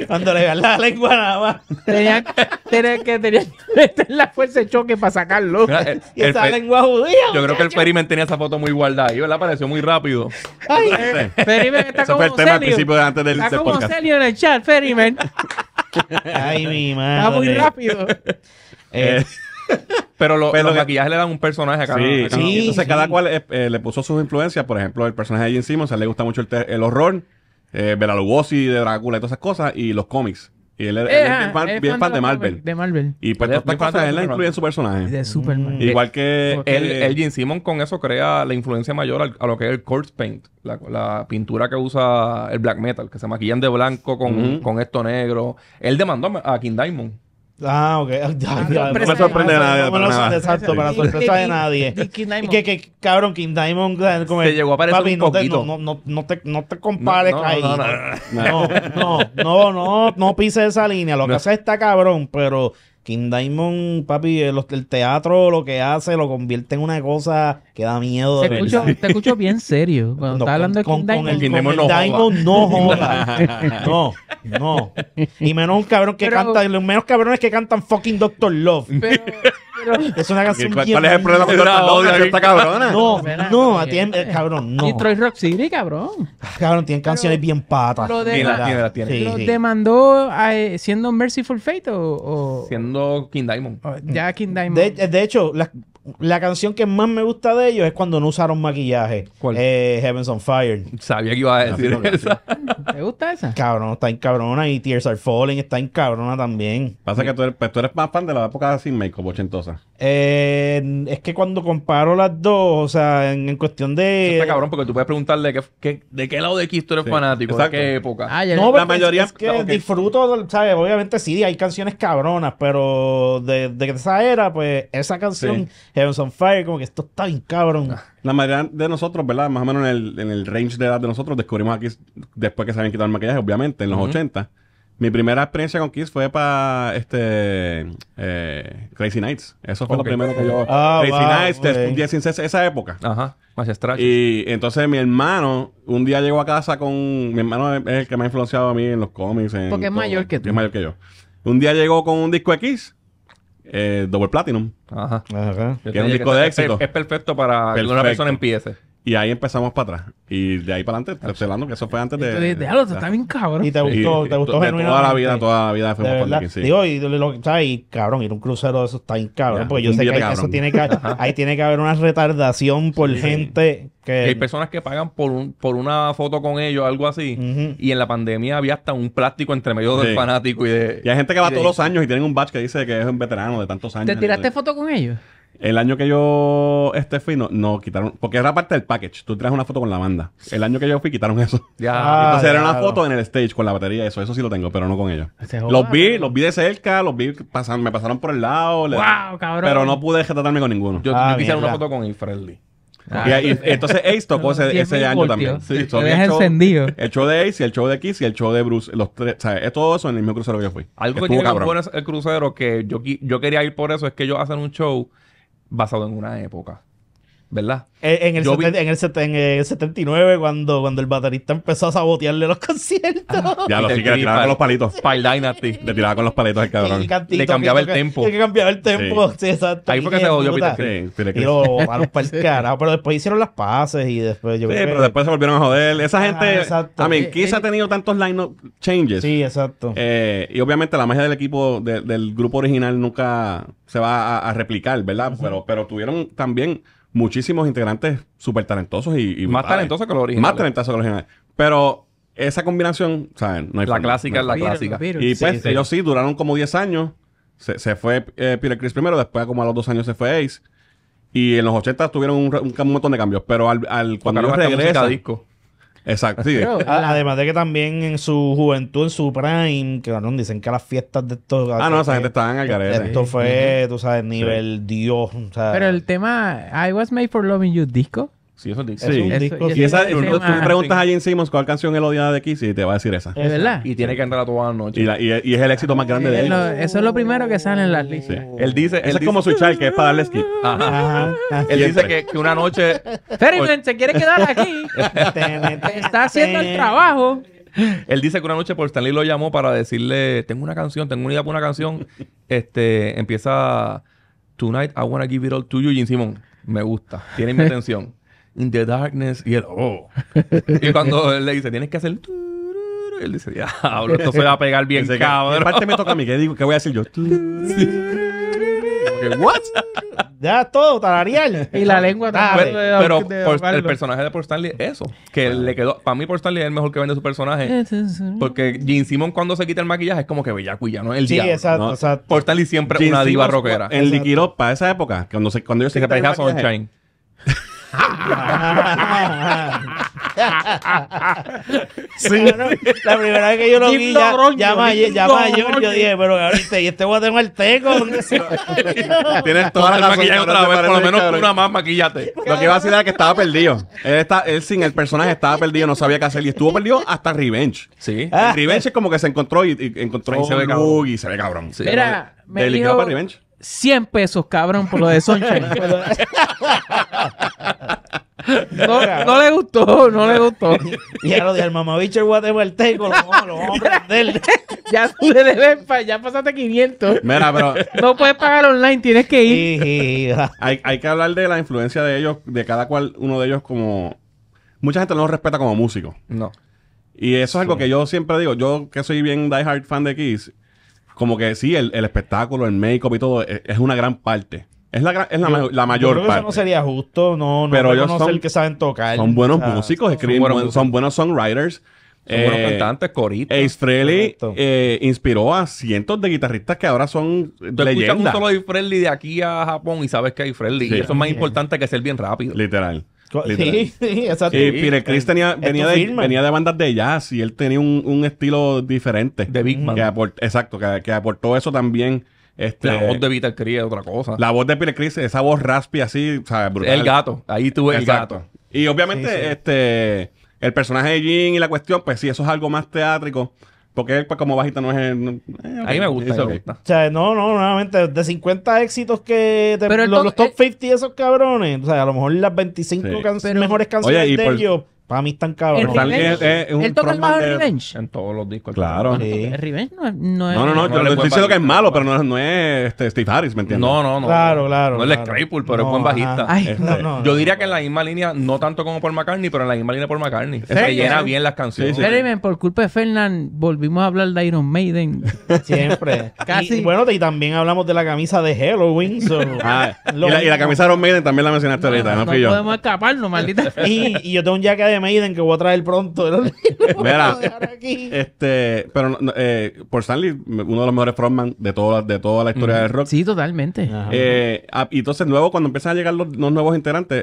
Cuando le vean la lengua nada más. Tenían, tenía que tener la fuerza de choque para sacarlo. y esa lengua judía. Yo creo que el Perimen tenía esa foto muy guardada ahí, ¿verdad? Apareció muy rápido. Ay, está Eso como el tema al principio antes del, está como serio en el chat, Perimen. Ay, mi madre. Está muy rápido. eh. eh pero, los maquillajes le dan un personaje a cada, sí, Entonces cada cual eh, eh, le puso sus influencias. Por ejemplo, el personaje de Jim Simmons, a le gusta mucho el, horror, eh, Bela de Drácula y todas esas cosas, y los cómics. Y él, es eh, bien, fan, de, Marvel. Y pues todas estas cosas él incluye en su personaje. Mm. Igual que... Él, el Jim con eso crea la influencia mayor a lo que es el corpse paint. La, pintura que usa el black metal. Que se maquillan de blanco con, con esto negro. Él demandó a King Diamond Ah, ok. Ah, no, no me sorprende a nadie. Para nada. Exacto, para sorpresa de nadie. Y que, que, cabrón, King Diamond. Como se llegó a parecer un poquito. No, no, no, te, no te compares, ahí. No, no, no, no, no pises esa línea. Lo que hace está cabrón, pero King Diamond, papi, eh, el, teatro lo que hace lo convierte en una cosa que da miedo. Te, escucho, te escucho, bien serio. Cuando estás hablando de King Diamond. King Diamond, no no joda. no, no. Y menos un cabrón que canta, los menos cabrones que cantan fucking Doctor Love. Pero es una canción ¿Cuál, ¿Cuál es el problema con esta odia está cabrona? No, no, cabrón, no. Detroit Rock City, cabrón. Cabrón, tienen canciones bien patas. Lo de, la, tiene, la tiene. ¿Lo demandó eh, siendo Merciful Fate o, Siendo King Diamond. Ya King Diamond. de hecho, las la canción que más me gusta de ellos es cuando no usaron maquillaje. ¿Cuál? Eh, Heavens on Fire. Sabía que iba a decir no, esa. ¿Te gusta esa? Cabrón, está en cabrona. Y Tears Are Falling está en cabrona también. Pasa que pues, tú eres, más fan de la época sin make-up ochentosa. Eh, es que cuando comparo las dos, o sea, en, cuestión de... Eso está cabrón porque tú puedes preguntarle de qué lado de X tú eres fanático, de qué época. Ah, no, pues, la mayoría... Es que disfruto, ¿sabes? Obviamente sí, hay canciones cabronas, pero de, esa era, pues esa canción... Heavens on Fire, como que esto está bien cabrón. Ah. La mayoría de nosotros, ¿verdad? Más o menos en el, en el range de edad de nosotros, descubrimos a Kiss después que se habían quitado el maquillaje, obviamente, en los 80. Mi primera experiencia con Kiss fue para este eh, Crazy Nights. Eso fue lo primero que yo. Ah, Crazy Nights, un día sin esa época. Ajá. Más extraño. Y entonces mi hermano, un día llegó a casa con. Mi hermano es el que me ha influenciado a mí en los cómics. En Porque es mayor que tú. Es mayor que yo. Un día llegó con un disco X eh, Double Platinum. Ajá. Ajá. es un disco de éxito. Es perfecto para que una persona empiece. Y ahí empezamos para atrás. Y de ahí para adelante, hablando que eso fue antes de. déjalo, está bien cabrón. Y te gustó, te gustó Toda la vida, toda la vida fuimos de sí. Digo, y lo ¿sabes? Y cabrón, ir a un crucero de eso está bien cabrón. porque yo sé que eso tiene que, ahí tiene que haber una retardación por gente. Que... Hay personas que pagan por, un, por una foto con ellos, algo así. Y en la pandemia había hasta un plástico entre medio del fanático y de. Y hay gente que va todos los años y tienen un badge que dice que es un veterano de tantos años. ¿Te tiraste foto con ellos? El año que yo este fui, no, no quitaron, porque era parte del package. Tú traes una foto con la banda. El año que yo fui, quitaron eso. Ya, ah, Entonces era una foto en el stage con la batería, y eso, eso sí lo tengo, pero no con ellos. los vi, los vi de cerca, los vi, pasan, me pasaron por el lado. Wow, cabrón. Pero no pude tratarme con ninguno. Yo ah, una foto con Infredly. friendly. Y, entonces Ace tocó ese, año también. Sí, el, show, el show de Ace, y el show de Kiss y el show de Bruce. Los tres, ¿sabes? Todo eso en el mismo crucero que yo fui. Algo que que tiene que el crucero que yo, yo quería ir por eso es que ellos hacen un show basado en una época. ¿verdad? Eh, en el, en, el en el, 79, cuando, cuando el baterista empezó a sabotearle los conciertos. Ah, ya, lo sí que le tiraba con los palitos. Spy Dynasty. Le tiraba con los palitos al cabrón. le cambiaba el tempo. Le cambiaba el tempo, sí, exacto. Ahí fue que se odió Peter Criss. y lo para el Pero después hicieron las paces y después yo Sí, pero después se volvieron a joder. Esa ah, gente... A mí, quizá ha tenido tantos line changes. Sí, exacto. Eh, y obviamente la magia del equipo, del grupo original nunca se va a, replicar, ¿verdad? pero, pero tuvieron también muchísimos integrantes súper talentosos y, más talentosos que los originales. Más talentosos que los originales. Pero esa combinación, ¿saben? No la clásica es la clásica. Y pues ellos sí duraron como 10 años. Se, fue eh, primero, después como a los dos años se fue Ace. Y en los 80 tuvieron un, montón de cambios. Pero al, al cuando ellos regresan... Disco. Exacto. Sí. Ah. Además de que también en su juventud, en su prime, que no dicen que las fiestas de estos. Ah, no, esa gente estaba en el Esto fue, tú sabes, nivel Dios. O sea, Pero el tema I Was Made for Loving You disco si eso es un Y esa, tú preguntas a Jim Simmons cuál canción él odia de Kiss y te va a decir esa. Es verdad. Y tiene que entrar a toda la noche. Y, es el éxito más grande de eh, él. eso es lo primero que sale en las listas. Él dice. Él es como su child, que es para darle skip. Ajá. Él dice que, una noche. Ferryman se quiere quedar aquí. Está haciendo el trabajo. Él dice que una noche por Stanley lo llamó para decirle: Tengo una canción, tengo una idea para una canción. Este empieza Tonight I Wanna Give It All to You, Jim Simon. Me gusta, tiene mi atención in the darkness. Y él, oh. y cuando él le dice, tienes que hacer. Él dice, diablo, esto se va a pegar bien De cabrón. parte me toca a mí, ¿qué, digo, qué voy a decir yo? what? ya todo, tararía Y la lengua Pero, el personaje de Port Stanley eso. Que le quedó. Para mí, Paul Stanley es el mejor que vende su personaje. porque ...Jim Simon, cuando se quita el maquillaje, es como que bellaco pues ya no es el sí, diablo. Sí, exacto, Stanley siempre es una diva rockera. En liquido para esa época, cuando, se, cuando yo se, se quita Sunshine la primera vez que yo lo vi, ya, me ya, mayor, yo dije, pero ahorita, y este teco, Tienes toda la maquillaje otra vez, por lo menos una más maquillate. Lo que iba a decir era que estaba perdido. Él, está, él sin el personaje estaba perdido, no sabía qué hacer y estuvo perdido hasta Revenge. Sí. Revenge es como que se encontró y, encontró y se ve cabrón. Y se ve cabrón. me para Revenge. 100 pesos, cabrón, por lo de Sunshine. no, le gustó, no le gustó. ya lo de el mamabicho guatemalteco, lo a ya tú ya pasaste 500. Mira, pero... No puedes pagar online, tienes que ir. hay, que hablar de la influencia de ellos, de cada cual uno de ellos como... Mucha gente no los respeta como músico No. Y eso es algo que yo siempre digo. Yo que soy bien diehard fan de Kiss como que sí, el, el espectáculo, el make-up y todo e, es, una gran parte. Es la, es la, la mayor parte. creo parte. Eso no sería justo, no, no pero ellos son, que saben tocar. Son buenos músicos, escriben, son, buenos songwriters. Son buenos eh, cantantes, coritos. Ace Frehley eh, inspiró a cientos de guitarristas que ahora son Tú escuchas un solo de de aquí a Japón y sabes que hay Frehley. Y eso es más importante que ser bien rápido. Literal. Sí, sí, exacto. Sí, Peter venía, de, de bandas de jazz y él tenía un, estilo diferente. De Big Man. Que exacto, que, aportó eso también. Este, la voz de Peter Chris es otra cosa. La voz de Peter Chris, esa voz raspy así, El gato, ahí tuve el gato. Y obviamente, este el personaje de Jin y la cuestión, pues sí, eso es algo más teátrico. Porque él, pues, como bajito no es. El, eh, Ahí me gusta, eso me gusta. O sea, no, no, nuevamente, de 50 éxitos que. Te, pero los, top, los top 50 esos cabrones. O sea, a lo mejor las 25 mejores canciones de ellos para mí están cabros El eh, eh, ¿Él toca el bajo de Revenge? En todos los discos. Claro. El Revenge no es... No, no, no, yo le estoy diciendo que es malo, pero no es, este, Steve Harris, ¿me entiendes? No, no, no. Claro, claro. No es el pero es buen bajista. Ay, este, no. yo diría que en la misma línea, no tanto como Paul McCartney, pero en la misma línea Paul McCartney. Se que llena bien las canciones. Sí, por culpa de Fernand, volvimos a hablar de Iron Maiden. Siempre. Casi. bueno, y también hablamos de la camisa de Halloween. Ah, y, la, camisa de Iron Maiden también la mencionaste ahorita, ¿no? No podemos escaparnos, maldita. Y yo tengo un jacket de me Maiden que voy a traer pronto. Eh, este, pero eh, por Stanley, uno de los mejores frontman de toda, de toda la historia del rock. Sí, totalmente. Eh, ah, y entonces, luego, cuando empiezan a llegar los, nuevos integrantes,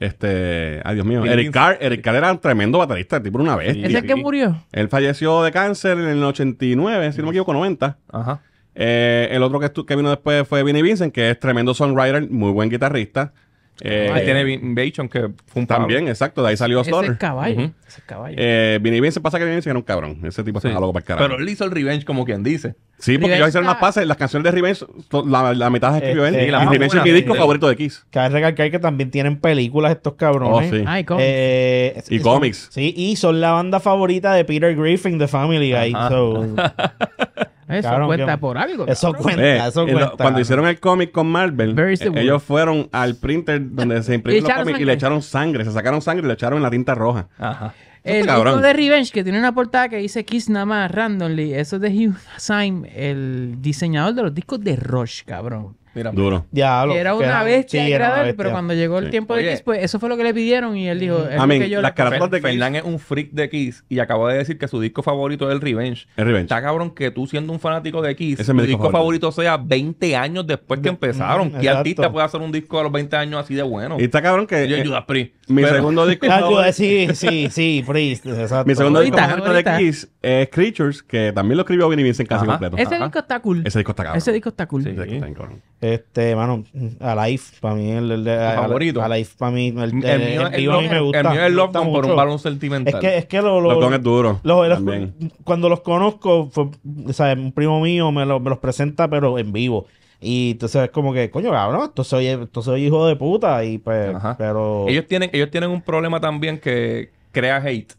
este, ay Dios mío, Eric Carr, Eric Carr era un tremendo baterista, tipo una vez. ¿Ese que murió? Él falleció de cáncer en el 89, si no me equivoco, 90. Ajá. el otro que, que vino después fue Vinny Vincent, que es tremendo songwriter, muy buen guitarrista. Eh, ahí tiene Invasion, que fue un También, exacto, de ahí salió Stoner. Ese es caballo. Uh -huh. Ese caballo. Eh, Vinny Vincent pasa que Vinny Vincent era un cabrón. Ese tipo hace loco para el carajo. Pero él hizo el revenge, como quien dice. Sí, porque ellos hicieron más pases. Las canciones de Revenge, la, mitad las escribió él. y la es mi disco favorito de Kiss. Cabe recalcar que también tienen películas estos cabrones. Oh, sí. Eh, y cómics. y cómics. Sí, y son la banda favorita de Peter Griffin, The Family Guy. Eso cuenta por algo. Eso cuenta, eh, eso cuenta. cuando hicieron el cómic con Marvel, eh, ellos fueron al printer donde se imprimieron los cómics y le echaron sangre. Se sacaron sangre y le echaron en la tinta roja. Ajá. Este el disco de Revenge, que tiene una portada que dice Kiss nada más randomly. Eso es de Hugh Sime el diseñador de los discos de Rush, cabrón. Mira, Duro. ya era una bestia, era una bestia. pero cuando llegó el tiempo de Kiss, pues eso fue lo que le pidieron y él dijo, mm. a mí las carátulas de Fernán es un freak de Kiss y acabó de decir que su disco favorito es el Revenge. Está cabrón que tú siendo un fanático de Kiss, Ese tu disco, favorito. sea 20 años después que empezaron. ¿Qué artista puede hacer un disco a los 20 años así de bueno? Y está cabrón que... Yo, eh, Judas mi segundo disco ah, Sí, sí, sí, Priest. Exacto. Mi segundo disco favorito de Kiss es Creatures, que también lo escribió Vinny Vincent casi completo. Ese Ajá. disco está cool. Ese disco está cabrón. Ese disco está cool. Sí. Ese Este, mano, Alive, para mí el, el, el favorito. Alive, para mí, el, el, mío, el, el, mío me gusta. El mío es Lockdown por un balón sentimental. Es que, es que lo, lo, es duro. los, cuando los conozco, fue, un primo mío me, lo, me los presenta, pero en vivo. Y entonces es como que, coño, cabrón, tú soy, esto soy hijo de puta. Y pues, pero. Ellos tienen, ellos tienen un problema también que crea hate.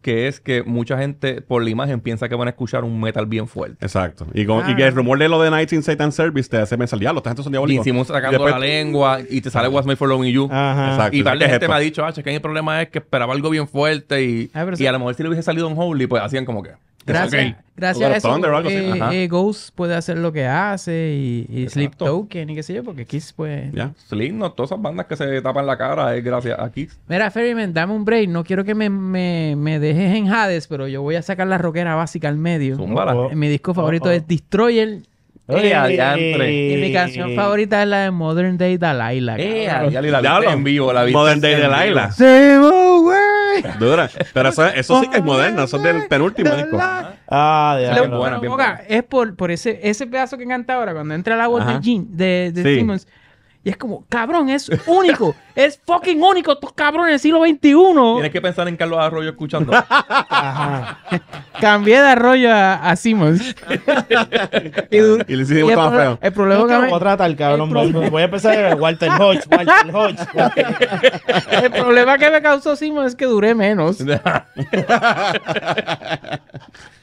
Que es que mucha gente, por la imagen, piensa que van a escuchar un metal bien fuerte. Exacto. Y, con, y que ah. el rumor de lo de Night in Satan Service te hace pensar, Los los gente son diabólicos. Y hicimos sacando la lengua y te sale What's My for Loving You. Exacto. Y tal vez gente me ha dicho, ah, es que el problema es que esperaba algo bien fuerte y, ah, y a lo mejor si le hubiese salido un Holy, pues hacían como que... Gracias, a eso, eh, eh, Ghost puede hacer lo que hace y, Sleep Token y qué sé yo, porque Kiss pues... Ya, Sleep, no, todas esas bandas que se tapan la cara es gracias a Kiss. Mira, Ferryman, dame un break. No quiero que me, me, me, dejes en Hades, pero yo voy a sacar la rockera básica al medio. Oh, oh, mi disco oh, favorito es Destroyer. Eh, y mi canción favorita es la de Modern Day lo Eh, en vivo Modern Day va Dura. Pero eso, sí que es moderno, eso es del penúltimo disco. Ah, de verdad. Es por, por ese, pedazo que canta ahora, cuando entra la voz de Jean, de, Simmons. Y es como, cabrón, es único. Es fucking único, estos cabrones del siglo XXI. Tienes que pensar en Carlos Arroyo escuchando. Cambié de Arroyo a, Simons y, le le hicimos más feo. El problema que me... voy a cabrón. Voy a empezar Walter Hodge, Walter Hodge. el problema que me causó Simmons es que duré menos.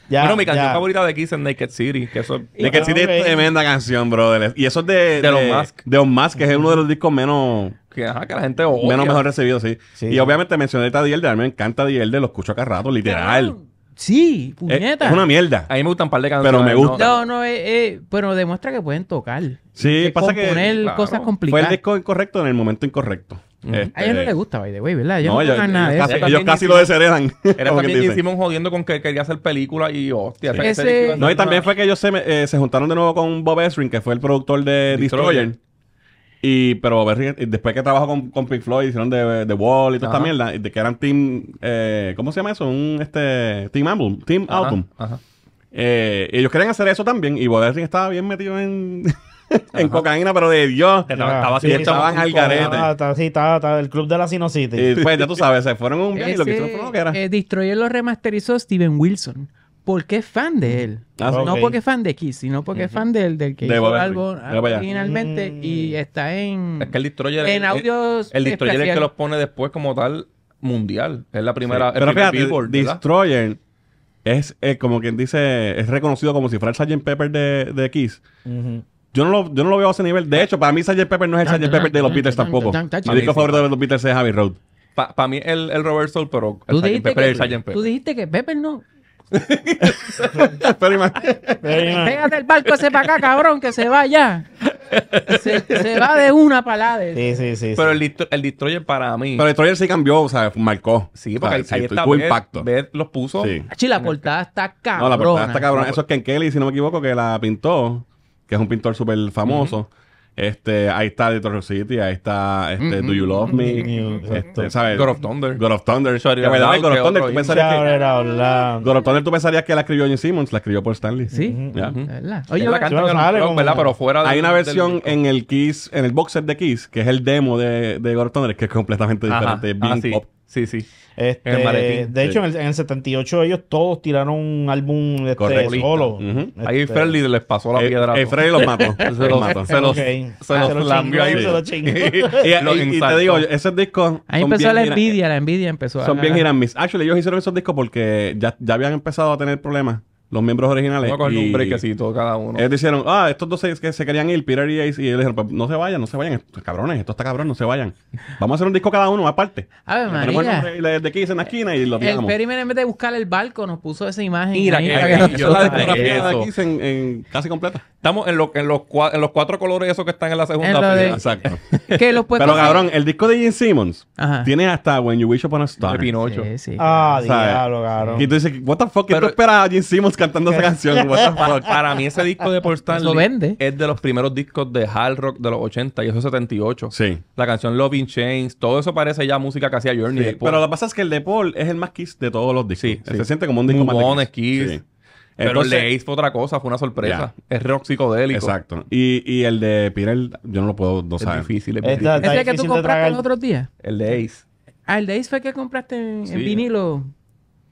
Ya, bueno, mi canción favorita de Kiss es Naked City. Que Naked ah, City es tremenda canción, brother. Y eso es de, de, de Mask. De que es uno de los discos menos que, la gente odia. Menos mejor recibido, sí. Y obviamente mencioné a Dielder. a mí me encanta Dielder. lo escucho acá rato, literal. Sí, puñeta. Es, una mierda. A mí me gustan un par de canciones. Pero me gusta. No, no, eh, eh, pero demuestra que pueden tocar. Sí, pasa que. Claro, cosas complicadas. Fue el disco incorrecto en el momento incorrecto. Este, a ellos no les gusta, by the way, ¿verdad? Ellos no, no ellos, nada ellos, casi lo desheredan. Era también que hicimos jodiendo con que quería hacer película y hostia. no, y también fue que ellos se, eh, se juntaron de nuevo con Bob Esring, que fue el productor de Destroyer y, pero después que trabajó con, con Pink Floyd, hicieron The Wall y toda esta mierda, de que eran Team. Eh, ¿Cómo se llama eso? Un este, Team Album. Team Album. Eh, ellos querían hacer eso también. Y Berry estaba bien metido en. en cocaína, pero de Dios. Estaba, ah, estaba ah, sí, Estaba, estaba, el club de la Sinocity. Y pues ya tú sabes, se fueron un bien y lo que hicieron fue lo que era. Eh, Destroyer lo remasterizó Steven Wilson porque es fan de mm. él. Ah, no porque es fan de Kiss, sino porque es fan del, del que hizo el álbum originalmente y mm. está en. Es que el destroyer. En el, audios. El, destroyer es que los pone después como tal mundial. Es la primera. Pero fíjate, destroyer es, eh, como quien dice, es reconocido como si fuera el Sgt. Pepper de, de Kiss. Yo no, lo, yo no lo veo a ese nivel. De hecho, para mí Sgt. Pepper no es el Sgt. Pepper de los Beatles tampoco. Mi disco favorito de los Beatles es Javi Road. Para mí el, el Robert Soul, pero el Sgt. Pepper es el Sgt. Pepper. Tú dijiste que Pepper no... Pégate el barco ese para acá, cabrón, que se va ya. Se, va de una palada. Sí, sí, sí. Pero El, el, Destroyer para mí. Pero el Destroyer sí cambió, o sea, marcó. Sí, porque ahí, está los puso. Sí. la portada está cabrón. No, la portada está cabrón. Eso es Ken Kelly, si no me equivoco, que la pintó, que es un pintor súper famoso. Este, ahí está Detroit City, ahí está este, Do You Love Me, mm-hmm. Mm-hmm. Este, ¿sabes? God of Thunder. God of Thunder. God of Thunder, tú pensarías que... God of Thunder, tú pensarías que la escribió Jim Simmons, la escribió por Stanley. Sí, mm-hmm. Oye, la cantaron. Pero fuera de... Hay una versión en el Kiss, en el box de Kiss, que es el demo de, de God of Thunder, que es completamente diferente, bien pop. Sí, sí. Este, de hecho, en, el, en, el, 78 ellos todos tiraron un álbum este, solo. Este, ahí Freddy les pasó la eh, piedra. Eh, Freddy los mató. se los, mató. Se los, ahí. y, te digo, esos discos... Ahí empezó la envidia, la envidia empezó. Son bien hit Actually, ellos hicieron esos discos porque ya, ya habían empezado a tener problemas los miembros originales. Uno y, un brequecito cada uno. Ellos dijeron, ah, estos dos se, que se querían ir, Peter y Ace, y ellos dijeron, pues, no se vayan, no se vayan, cabrones, esto está cabrón, no se vayan. Vamos a hacer un disco cada uno, aparte. A ver, María. Ponemos de Kiss en la esquina y lo tiramos. El Perryman, en vez de buscar el barco, nos puso esa imagen. Mira, que, yo la de Kiss en, casi completa. Estamos en, los, en los cuatro colores esos que están en la segunda de... Exacto. que los Pero cabrón, el disco de Gene Simmons tiene hasta When You Wish Upon a Star. De Pinocho. ah, diablo, cabrón. Y tú dices, what the fuck, ¿qué tú esperas a Gene Simmons, cantando esa canción. Para mí ese disco de Paul Stanley es de los primeros discos de hard rock de los 80 y eso es 78. Sí. La canción Loving Chains, todo eso parece ya música que hacía Journey. Pero lo que pasa es que el de Paul es el más Kiss de todos los discos. Sí, se siente como un disco más Kiss. Pero el de Ace fue otra cosa, fue una sorpresa. Es rock psicodélico. Exacto. Y, el de Pirel, yo no lo puedo no es Difícil, es el que tú compraste el otros días? El de Ace. Ah, el de Ace fue que compraste en, en vinilo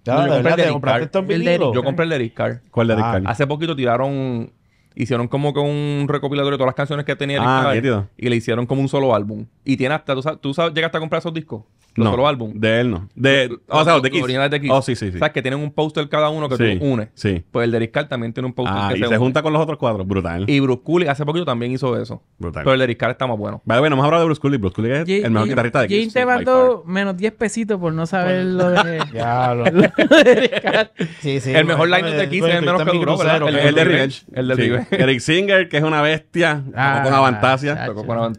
no, yo compré el de Yo compré el de ¿Cuál de Eric Hace poquito tiraron hicieron como que un recopilatorio de todas las canciones que tenía ah, y le hicieron como un solo álbum. Y tiene hasta, ¿tú, sabes, tú llegaste a comprar esos discos? Los solo álbum. De él no. De, o, sea, los de Kiss. Originales Oh, sí, sí, sí. O sea, que tienen un póster cada uno que sí, tú une. Sí. Pues el de Eric también tiene un póster ah, que y se, se junta con los otros cuatro. Brutal. Y Bruce Cooley hace poquito también hizo eso. Brutal. Pero el de Eric está más bueno. Vale, bueno, a hablar de Bruce Cooley. Bruce Cooley es el mejor guitarrista de Kiss. ¿Quién te mandó menos 10 pesitos por no saber lo de... Ya, lo de Sí, sí. El mejor line de Kiss es el menos que El de Revenge. El de Eric Singer, que es una bestia. Ah, con Avantasia. Tocó con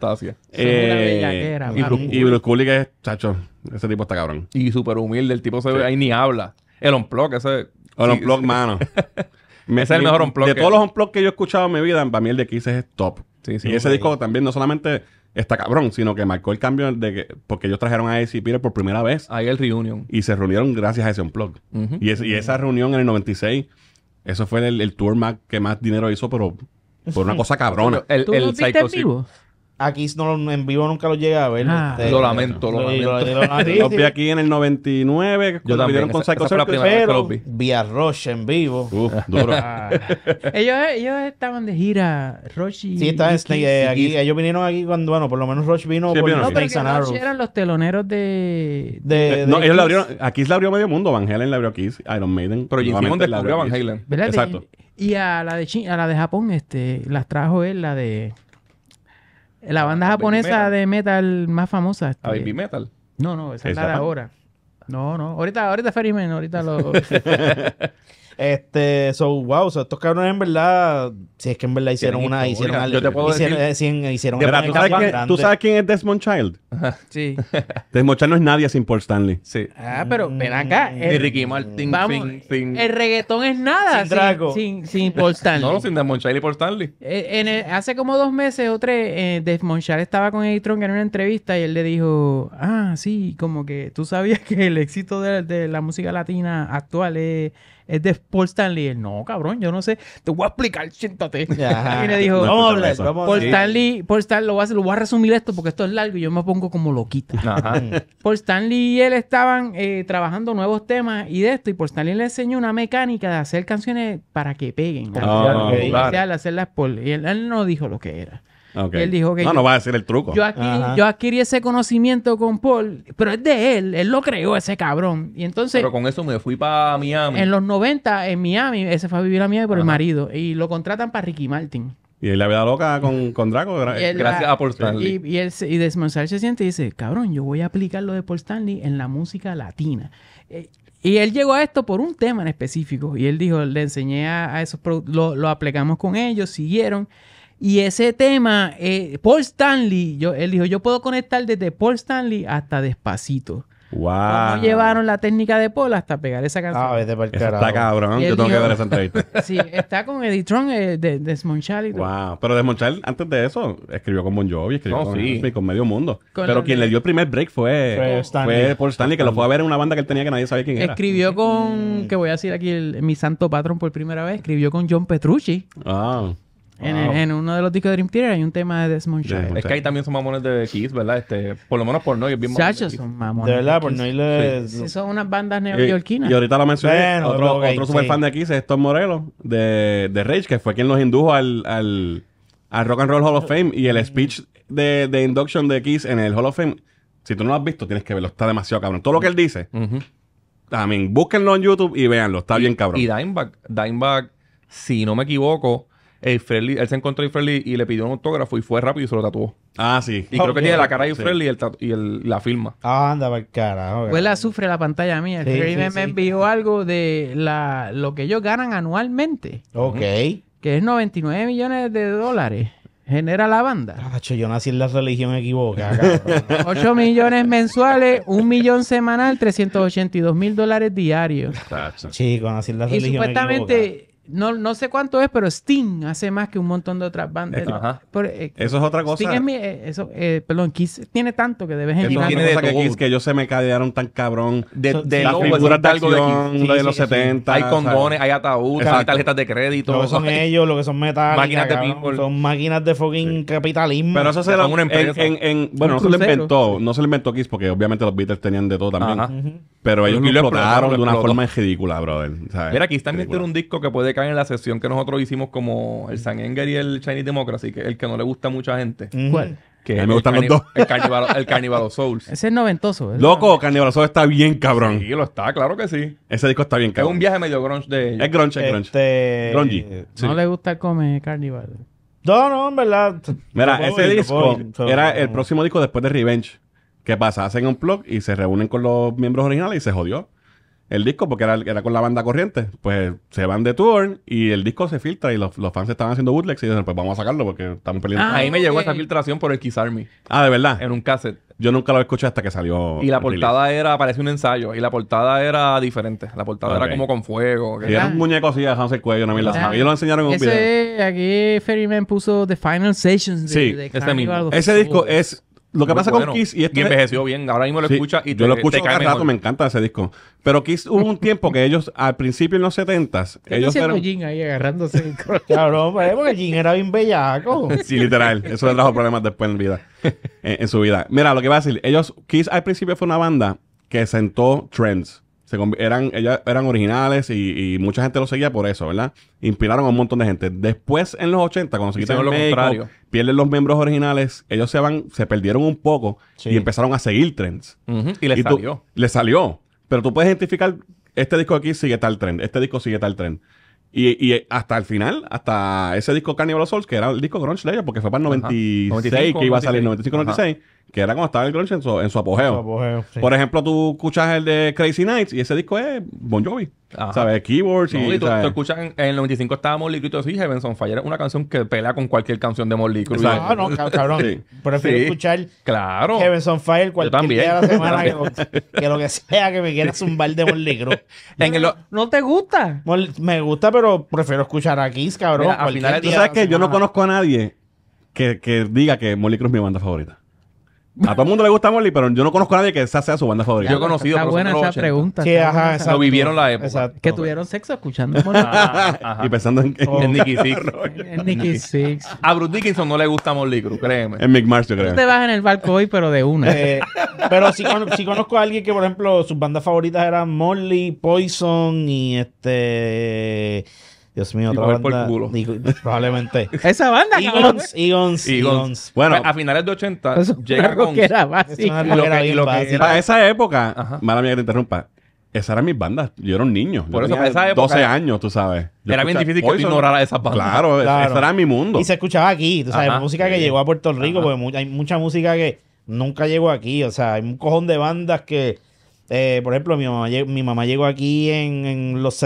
eh, y, Bruce, y que es, chacho, ese tipo está cabrón. Y súper humilde, el tipo se ve ahí ni habla. El on ese. El mano. me, es el mejor on De todos los on que yo he escuchado en mi vida, para mí el de Kiss es top. y ese disco también no solamente está cabrón, sino que marcó el cambio de que, porque ellos trajeron a AC Peter por primera vez. Ahí el reunion. Y se reunieron gracias a ese on y, y, esa reunión en el 96 eso fue el, tour más, que más dinero hizo, pero por una cosa cabrona. el, Aquí no, en vivo nunca lo llegaba a ver. Ah, este, lo lamento, lo, lamento. Lo, vi aquí en el 99, yo también, con esa, Psycho esa Circus, pero vi a Rush en vivo. Uf, ah. duro. ellos, estaban de gira, Rush y... Sí, está este, eh, aquí, ellos vinieron aquí cuando, bueno, por lo menos Rush vino sí, por vino, No, pero Rush eran los teloneros de... Eh, no, ellos la abrieron, Aquí se la abrió medio mundo, Van Halen la abrió aquí. Iron Maiden. Pero Jim Simon descubrió a Van Halen. Exacto. Y a la de, a la de Japón, este, las trajo él, la de... La ah, banda japonesa de metal más famosa. Ah, este. ¿A Metal? No, no, esa, es la de ahora. No, no. Ahorita, ahorita Ferryman, ahorita lo. Este, so, wow, estos cabrones en verdad, si es que en verdad hicieron una, hicieron algo. Yo hicieron, decir- eh, hicieron, eh, ¿tú sabes, quién, es Desmond Child? Sí. Desmond Child no es nadie sin Paul Stanley. Sí. Ah, pero ven acá. Mm. Y Ricky Martin, vamos, el reggaetón es nada. Sin Drago. Sin, sin Paul Stanley. No, sin Desmond Child y Paul Stanley. Eh, hace como dos meses o tres, Desmond Child estaba con Eddie en una entrevista y él le dijo, ah, sí, como que tú sabías que el éxito de, de la música latina actual es es de Paul Stanley. no, cabrón, yo no sé, te voy a explicar, siéntate. Y dijo, no, a hablar Paul Stanley, Paul Stanley, lo voy, a resumir esto porque esto es largo y yo me pongo como loquita. Paul Stanley y él estaban eh, trabajando nuevos temas y de esto, y Paul Stanley le enseñó una mecánica de hacer canciones para que peguen, ah, hacerlas Y él no dijo lo que era él dijo que. No, no va a ser el truco. Yo adquirí, ese conocimiento con Paul, pero es de él. Él lo creó, ese cabrón. Y entonces. Pero con eso me fui para Miami. En los 90, en Miami, ese fue a vivir a Miami por el marido. Y lo contratan para Ricky Martin. Y la vida loca con, con Draco, gracias a Paul Stanley. Y, y, él, y se siente y dice, cabrón, yo voy a aplicar lo de Paul Stanley en la música latina. Eh, y él llegó a esto por un tema en específico. Y él dijo, le enseñé a, a esos, lo, lo aplicamos con ellos, siguieron. Y ese tema, eh, Paul Stanley, yo, él dijo, yo puedo conectar desde Paul Stanley hasta despacito. Wow. No llevaron la técnica de Paul hasta pegar esa ah, canción. Ah, Está cabrón. Yo tengo que ver esa entrevista. sí, está con Eddie Tron eh, de Desmonchal y todo. Wow. Pero Desmonchal, antes de eso, escribió con Bon Jovi, escribió con, con medio mundo. Pero quien le dio el primer break fue, fue, Paul Stanley, que lo fue a ver en una banda que él tenía que nadie sabía quién era. Escribió con, que voy a decir aquí, mi santo patrón por primera vez, escribió con John Petrucci. Ah. En, uno de los discos de Dream Theater hay un tema de Desmond Child. es que ahí también son mamones de Kiss, ¿verdad? Este, por lo menos por no, es bien son mamones. De verdad, por no les... son unas bandas neoyorquinas. Y, ahorita lo mencioné, otro, superfan otro super fan de Kiss es Tom Morelos, de, de Rage, que fue quien los indujo al, al, al Rock and Roll Hall of Fame. Y el speech de, de induction de Kiss en el Hall of Fame, si tú no lo has visto, tienes que verlo. Está demasiado cabrón. Todo lo que él dice, también búsquenlo en YouTube y véanlo. Está bien cabrón. Y Dimebag, Dimebag, si no me equivoco él se encontró a Friendly y le pidió un autógrafo y fue rápido y se lo tatuó. Ah, sí. Y creo que tiene la cara de Ifrelli y, y la firma. Ah, anda para el carajo. Pues la sufre la pantalla mía. El me, envió algo de la, lo que ellos ganan anualmente, Ok. que es 99 millones de dólares. Genera la banda. Cacho, yo nací en la religión equivocada, 8 millones mensuales, 1 millón semanal, 382 mil dólares diarios. Chico, nací en la y religión equivocada. supuestamente no, no sé cuánto es, pero Steam hace más que un montón de otras bandas. Eh, eso es otra cosa. Sting es mi, eh, eso, eh, perdón, Kiss tiene tanto que debes en tiene de que Kiss, que ellos se me cadearon tan cabrón. De, de, las figuras de de, los 70. Hay condones, hay ataúdes, hay tarjetas de crédito. Lo son ellos, lo que son metal. Máquinas de Son máquinas de fucking capitalismo. Pero eso se lo... En, bueno, no se lo inventó. No se lo inventó Kiss porque obviamente los Beatles tenían de todo también. Pero ellos lo explotaron de una forma ridícula, brother. Mira, Kiss también tiene un disco que puede caen en la sesión que nosotros hicimos como el San Enger y el Chinese Democracy, que el que no le gusta a mucha gente. ¿Cuál? Que me gustan los dos. El Carnival, of Souls. Ese es noventoso. eh. Loco, Carnival of Souls está bien cabrón. Sí, lo está, claro que sí. Ese disco está bien cabrón. Es un viaje medio grunge de... Es grunge, es grunge. Este, no le gusta comer Carnival. No, no, en verdad. Mira, ese disco era el próximo disco después de Revenge. que pasa? Hacen un plug y se reúnen con los miembros originales y se jodió el disco porque era, era, con la banda corriente. Pues se van de tour y el disco se filtra y los, los fans estaban haciendo bootlegs y dicen, pues vamos a sacarlo porque estamos peleando. Ah, ahí me llegó esa filtración por el Kiss Ah, de verdad. En un cassette. Yo nunca lo escuché hasta que salió. Y la portada era, parece un ensayo. Y la portada era diferente. La portada era como con fuego. Y era un muñeco así dejándose el cuello, no me la Ellos lo enseñaron en un Ese, video. Aquí Ferryman puso The Final Sessions de, sí, ese, mismo. ese disco es lo que pasa con Kiss y esto y envejeció bien, ahora mismo lo escucha y te, yo lo escucho cada rato, me encanta ese disco. Pero Kiss hubo un tiempo que ellos al principio en los 70s, ellos eran Jin ahí agarrándose el Cabrón, porque Jin era bien bellaco. sí, literal, eso le trajo problemas después en vida en, su vida. Mira, lo que voy a decir, ellos Kiss al principio fue una banda que sentó trends eran, ellas eran originales y, mucha gente lo seguía por eso, ¿verdad? Inspiraron a un montón de gente. Después, en los 80, cuando se quitaron lo contrario. pierden los miembros originales, ellos se van, se perdieron un poco y empezaron a seguir trends. Y les salió. les salió. Pero tú puedes identificar, este disco aquí sigue tal trend, este disco sigue tal trend. Y, hasta el final, hasta ese disco Carnival of Souls, que era el disco grunge de ellos, porque fue para el 96, que iba a salir en 95-96, que era cuando estaba el grunge en su, apogeo. Por ejemplo, tú escuchas el de Crazy Nights y ese disco es Bon Jovi. ¿Sabes? Keyboards y... en, el 95 estaba Molly y tú Heaven on Fire es una canción que pelea con cualquier canción de Molly ah, No, no, cabrón. Prefiero escuchar claro. Fire cualquier día de la semana que, lo que sea que me quieras zumbar de Molly no, te gusta? Me gusta, pero prefiero escuchar a Kiss, cabrón. al tú sabes que yo no conozco a nadie que, que diga que Molly es mi banda favorita. A todo el mundo le gusta Molly, pero yo no conozco a nadie que esa sea su banda favorita. Yo he conocido. Está buena esa pregunta. Sí, ajá, Lo vivieron la época. Que tuvieron sexo escuchando Molly. Ah, y pensando en, Nicky Six. en Nicky Six. A Bruce Dickinson no le gusta Molly Cruz, créeme. En Mick Marshall, creo. Tú te vas en el barco hoy, pero de una. Eh, pero si, si, conozco a alguien que, por ejemplo, sus bandas favoritas eran Molly, Poison y este... Dios mío, otra banda. probablemente. Esa banda, Igons. Eagons, Eagons. Bueno, pues, a finales de 80 eso llega con. Era lo que, Para esa época, Ajá. mala mía que te interrumpa. Esas eran mis bandas. Yo era un niño. Por eso, tenía 12 años, tú sabes. era bien difícil que tú esa esas bandas. Claro, Esa era mi mundo. Y se escuchaba aquí, tú sabes, música que llegó a Puerto Rico, porque hay mucha música que nunca llegó aquí. O sea, hay un cojón de bandas que eh, por ejemplo, mi mamá, mi mamá llegó aquí en, los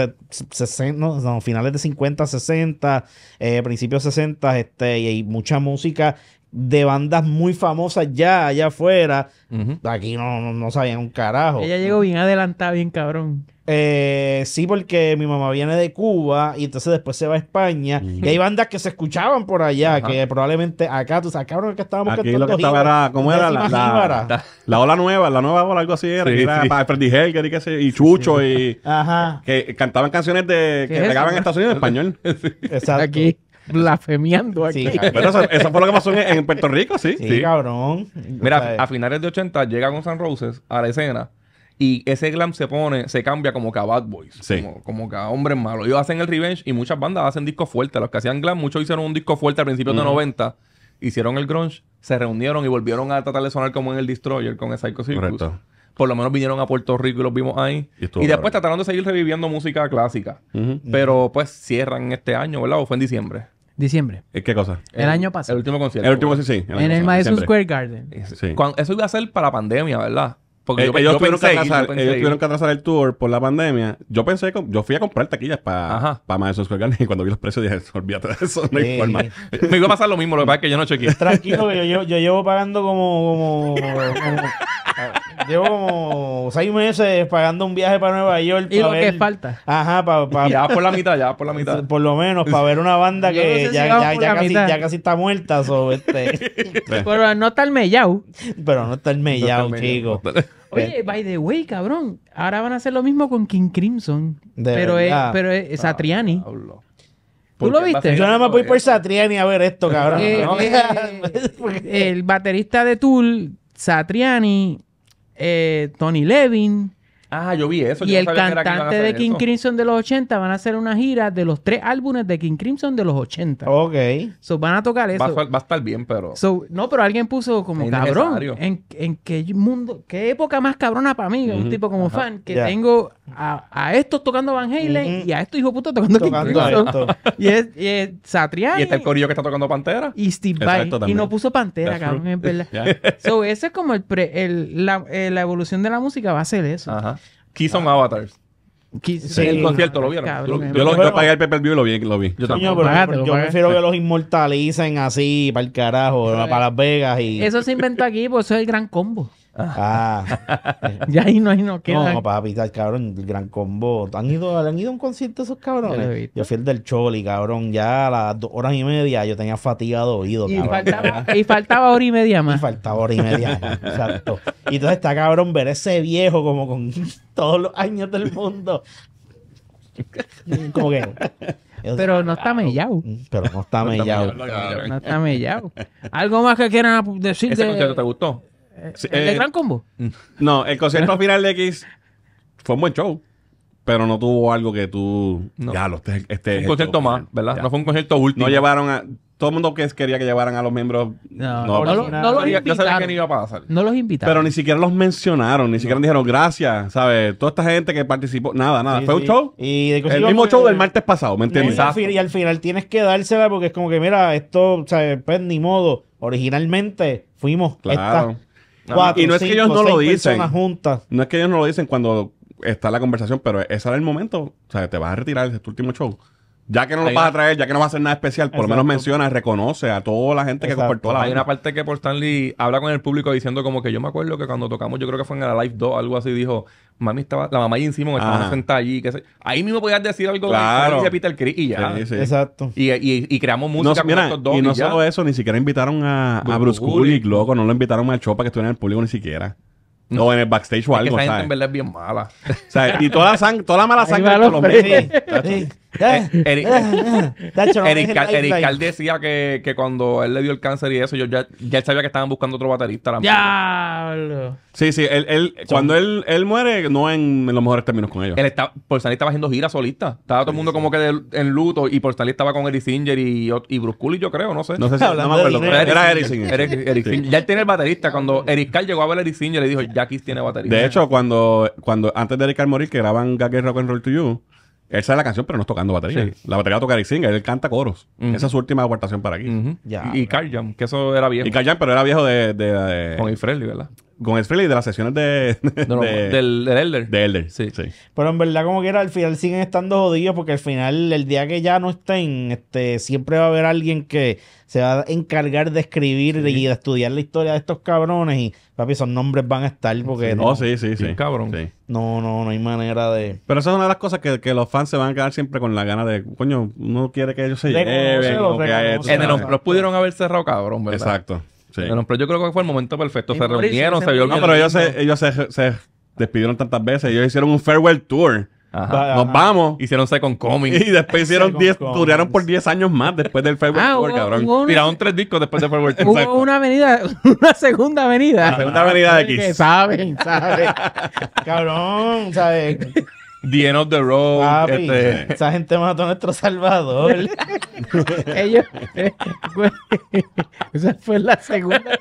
finales de 50, 60, eh, principios principios 60, este, y hay mucha música de bandas muy famosas ya allá afuera. Aquí no, no, no sabían un carajo. Ella llegó bien adelantada, bien cabrón. Eh, sí, porque mi mamá viene de Cuba y entonces después se va a España. Y hay bandas que se escuchaban por allá, que probablemente acá, tú sabes, cabrón, que estábamos Aquí lo que estaba era, ¿cómo era? La, ola nueva, la nueva ola, algo así era. era Freddy y, y Chucho y... Que cantaban canciones de, que pegaban a en Estados Unidos en español. Exacto. Aquí blasfemiando aquí. Pero eso, eso, fue lo que pasó en, Puerto Rico, sí. Sí, cabrón. Mira, a finales de 80 llega Gonzalo Roses a la escena y ese glam se pone, se cambia como que a Bad Boys. Como, como, que a hombres malos. Ellos hacen el revenge y muchas bandas hacen discos fuertes. Los que hacían glam, muchos hicieron un disco fuerte a principios de de 90. Hicieron el grunge, se reunieron y volvieron a tratar de sonar como en el Destroyer con el Psycho Circus. Por lo menos vinieron a Puerto Rico y los vimos ahí. Y, después trataron de seguir reviviendo música clásica. Pero pues cierran este año, ¿verdad? ¿O fue en diciembre? Diciembre. ¿Eh, ¿Qué cosa? El, año pasado. El último concierto. El último, sí, sí. en el Madison Square Garden. eso iba a ser para la pandemia, ¿verdad? Porque ellos, tuvieron que atrasar, el tour por la pandemia. Yo pensé, yo fui a comprar taquillas para para Madison Square Garden y cuando vi los precios dije, olvídate de eso, no hay forma. Me iba a pasar lo mismo, lo que pasa es que yo no chequeé. Tranquilo, que yo, llevo pagando como Llevo como seis meses pagando un viaje para Nueva York. Y lo que falta. Ajá, para. Pa... Ya por la mitad, ya por la mitad. Por lo menos, para ver una banda que ya, ya, ya, casi, ya, casi, está muerta. So, este... Pero no está el Mellao. Pero no está el Mellao, chicos. chico. Oye, este by the way, cabrón. Ahora van a hacer lo mismo con King Crimson. De pero es, pero es Satriani. ¿Tú lo viste? Yo nada más voy por Satriani a ver esto, cabrón. Eh, eh, el baterista de Tool, Satriani, eh, Tony Levin, Ah, yo vi eso. Y el cantante de King Crimson de los 80 van a hacer una gira de los tres álbumes de King Crimson de los 80. Ok. So, van a tocar eso. Va a, estar bien, pero... So, no, pero alguien puso como, cabrón, en, en, qué mundo, qué época más cabrona para mí, un tipo como fan, que tengo a, a, estos tocando Van Halen y a estos hijos putos tocando, King Crimson. y es, y es Satriani. Y está el corillo que está tocando Pantera. Y Steve Vai. Y no puso Pantera, cabrón, en verdad. So, eso es como el, pre, el la, eh, la, evolución de la música va a ser eso. Ajá son avatars. Sí, el concierto, ¿lo vieron? yo, lo, pagué el Pepper view y lo vi. Lo vi. Yo, también. yo prefiero que los inmortalicen así, para el carajo, para Las Vegas. y Eso se inventó aquí, pues eso es el gran combo. Ah. ah. ya ahí no, hay no queda. No, papi, cabrón, el gran combo. ¿Han ido, ¿Han ido a un concierto esos cabrones? Yo fui el del Choli, cabrón. Ya a las dos horas y media yo tenía fatiga de oído, y Faltaba, hora y media más. Y faltaba hora y media exacto. Y entonces está cabrón ver ese viejo como con todos los años del mundo. Como que... Mm, pero no está mellado. Pero no está mellado. No está mellado. ¿Algo más que quieran decir? ¿Ese te gustó? ¿El, eh, Gran Combo? No, el concierto final de X fue un buen show, pero no tuvo algo que tú. Ya, lo este, este un concierto más, ¿verdad? No fue un concierto último. No llevaron a. Todo el mundo que quería que llevaran a los miembros. No, no, los, no Sabía que iba a pasar. No los invitaron. Pero ni siquiera los mencionaron, ni siquiera dijeron gracias, ¿sabes? Toda esta gente que participó, nada, nada. fue un show. el mismo show del martes pasado, ¿me entiendes? Y al final tienes que dársela porque es como que, mira, esto, sea, Pues ni modo. Originalmente fuimos. Claro y no es que ellos no lo dicen. Juntas. No es que ellos no lo dicen cuando está la conversación, pero ese era el momento. O sea, te vas a retirar, de tu este último show. Ya que no lo vas a traer, ya que no va a hacer nada especial, por lo menos menciona, reconoce a toda la gente que comportó la Hay una parte que por Stanley habla con el público diciendo como que yo me acuerdo que cuando tocamos, yo creo que fue en la Live 2, algo así, dijo, mami estaba, la mamá encima Simon estaba sentada allí, ahí mismo podías decir algo de Peter Crick y ya. Exacto. Y, y, creamos música con estos dos. Y no solo eso, ni siquiera invitaron a, Bruce, a Bruce loco, no lo invitaron a Chopa que estuviera en el público ni siquiera. No, o en el backstage o es algo. Que esa gente en verdad es bien mala. o sea, y toda la, sang toda la mala sangre. Ahí los Sí. Eric, eh, eh, Eric eh, decía que, cuando él le dio el cáncer y eso, yo ya, ya él sabía que estaban buscando otro baterista. Ya. Sí, sí, él, él cuando él, él, muere, no en, los mejores términos con ellos. Él está, estaba haciendo giras solista. Estaba todo el mundo como que en luto y por Sally estaba con Eric Singer y, y Bruce Cooley, yo creo, no sé. No sé si hablamos no era Eric Singer. Ya él tiene el baterista. Cuando Eric Carl llegó a ver a Eric Singer, le dijo, Jackie tiene baterista. De hecho, cuando, cuando antes de Eric Carl morir, que graban Gaggy Rock and Roll to You él es la canción, pero no es tocando batería. La batería toca Eric Singer, él canta coros. Esa es su última aportación para aquí. y, que eso era viejo. Y Carl pero era viejo de. de, Con el ¿verdad? Con Freley de las sesiones de, del, Elder. De Elder, sí. Pero en verdad, como que era, al final siguen estando jodidos porque al final, el día que ya no estén, este, siempre va a haber alguien que se va a encargar de escribir y de estudiar la historia de estos cabrones. Y papi, esos nombres van a estar porque. No, oh, sí, sí, sí. Cabrón. No, no, no hay manera de. Pero esa es una de las cosas que, los fans se van a quedar siempre con la gana de, coño, uno quiere que ellos se lleven. Eh, los pudieron haber cerrado, cabrón, ¿verdad? Exacto. Pero yo creo que fue el momento perfecto. Se reunieron, se vio No, pero ellos, se, ellos se, despidieron tantas veces. Ellos hicieron un farewell tour. Nos vamos. Hicieron Second Coming. Y después hicieron 10, duraron por 10 años más después del Farewell ah, Tour, cabrón. Tiraron tres discos después del Farewell Tour. Hubo una avenida, una segunda avenida. La segunda avenida de Kiss. saben, saben. cabrón, saben. The End of the Road. este... Esa gente mató a nuestro Salvador. Ellos. Eh, esa fue la segunda.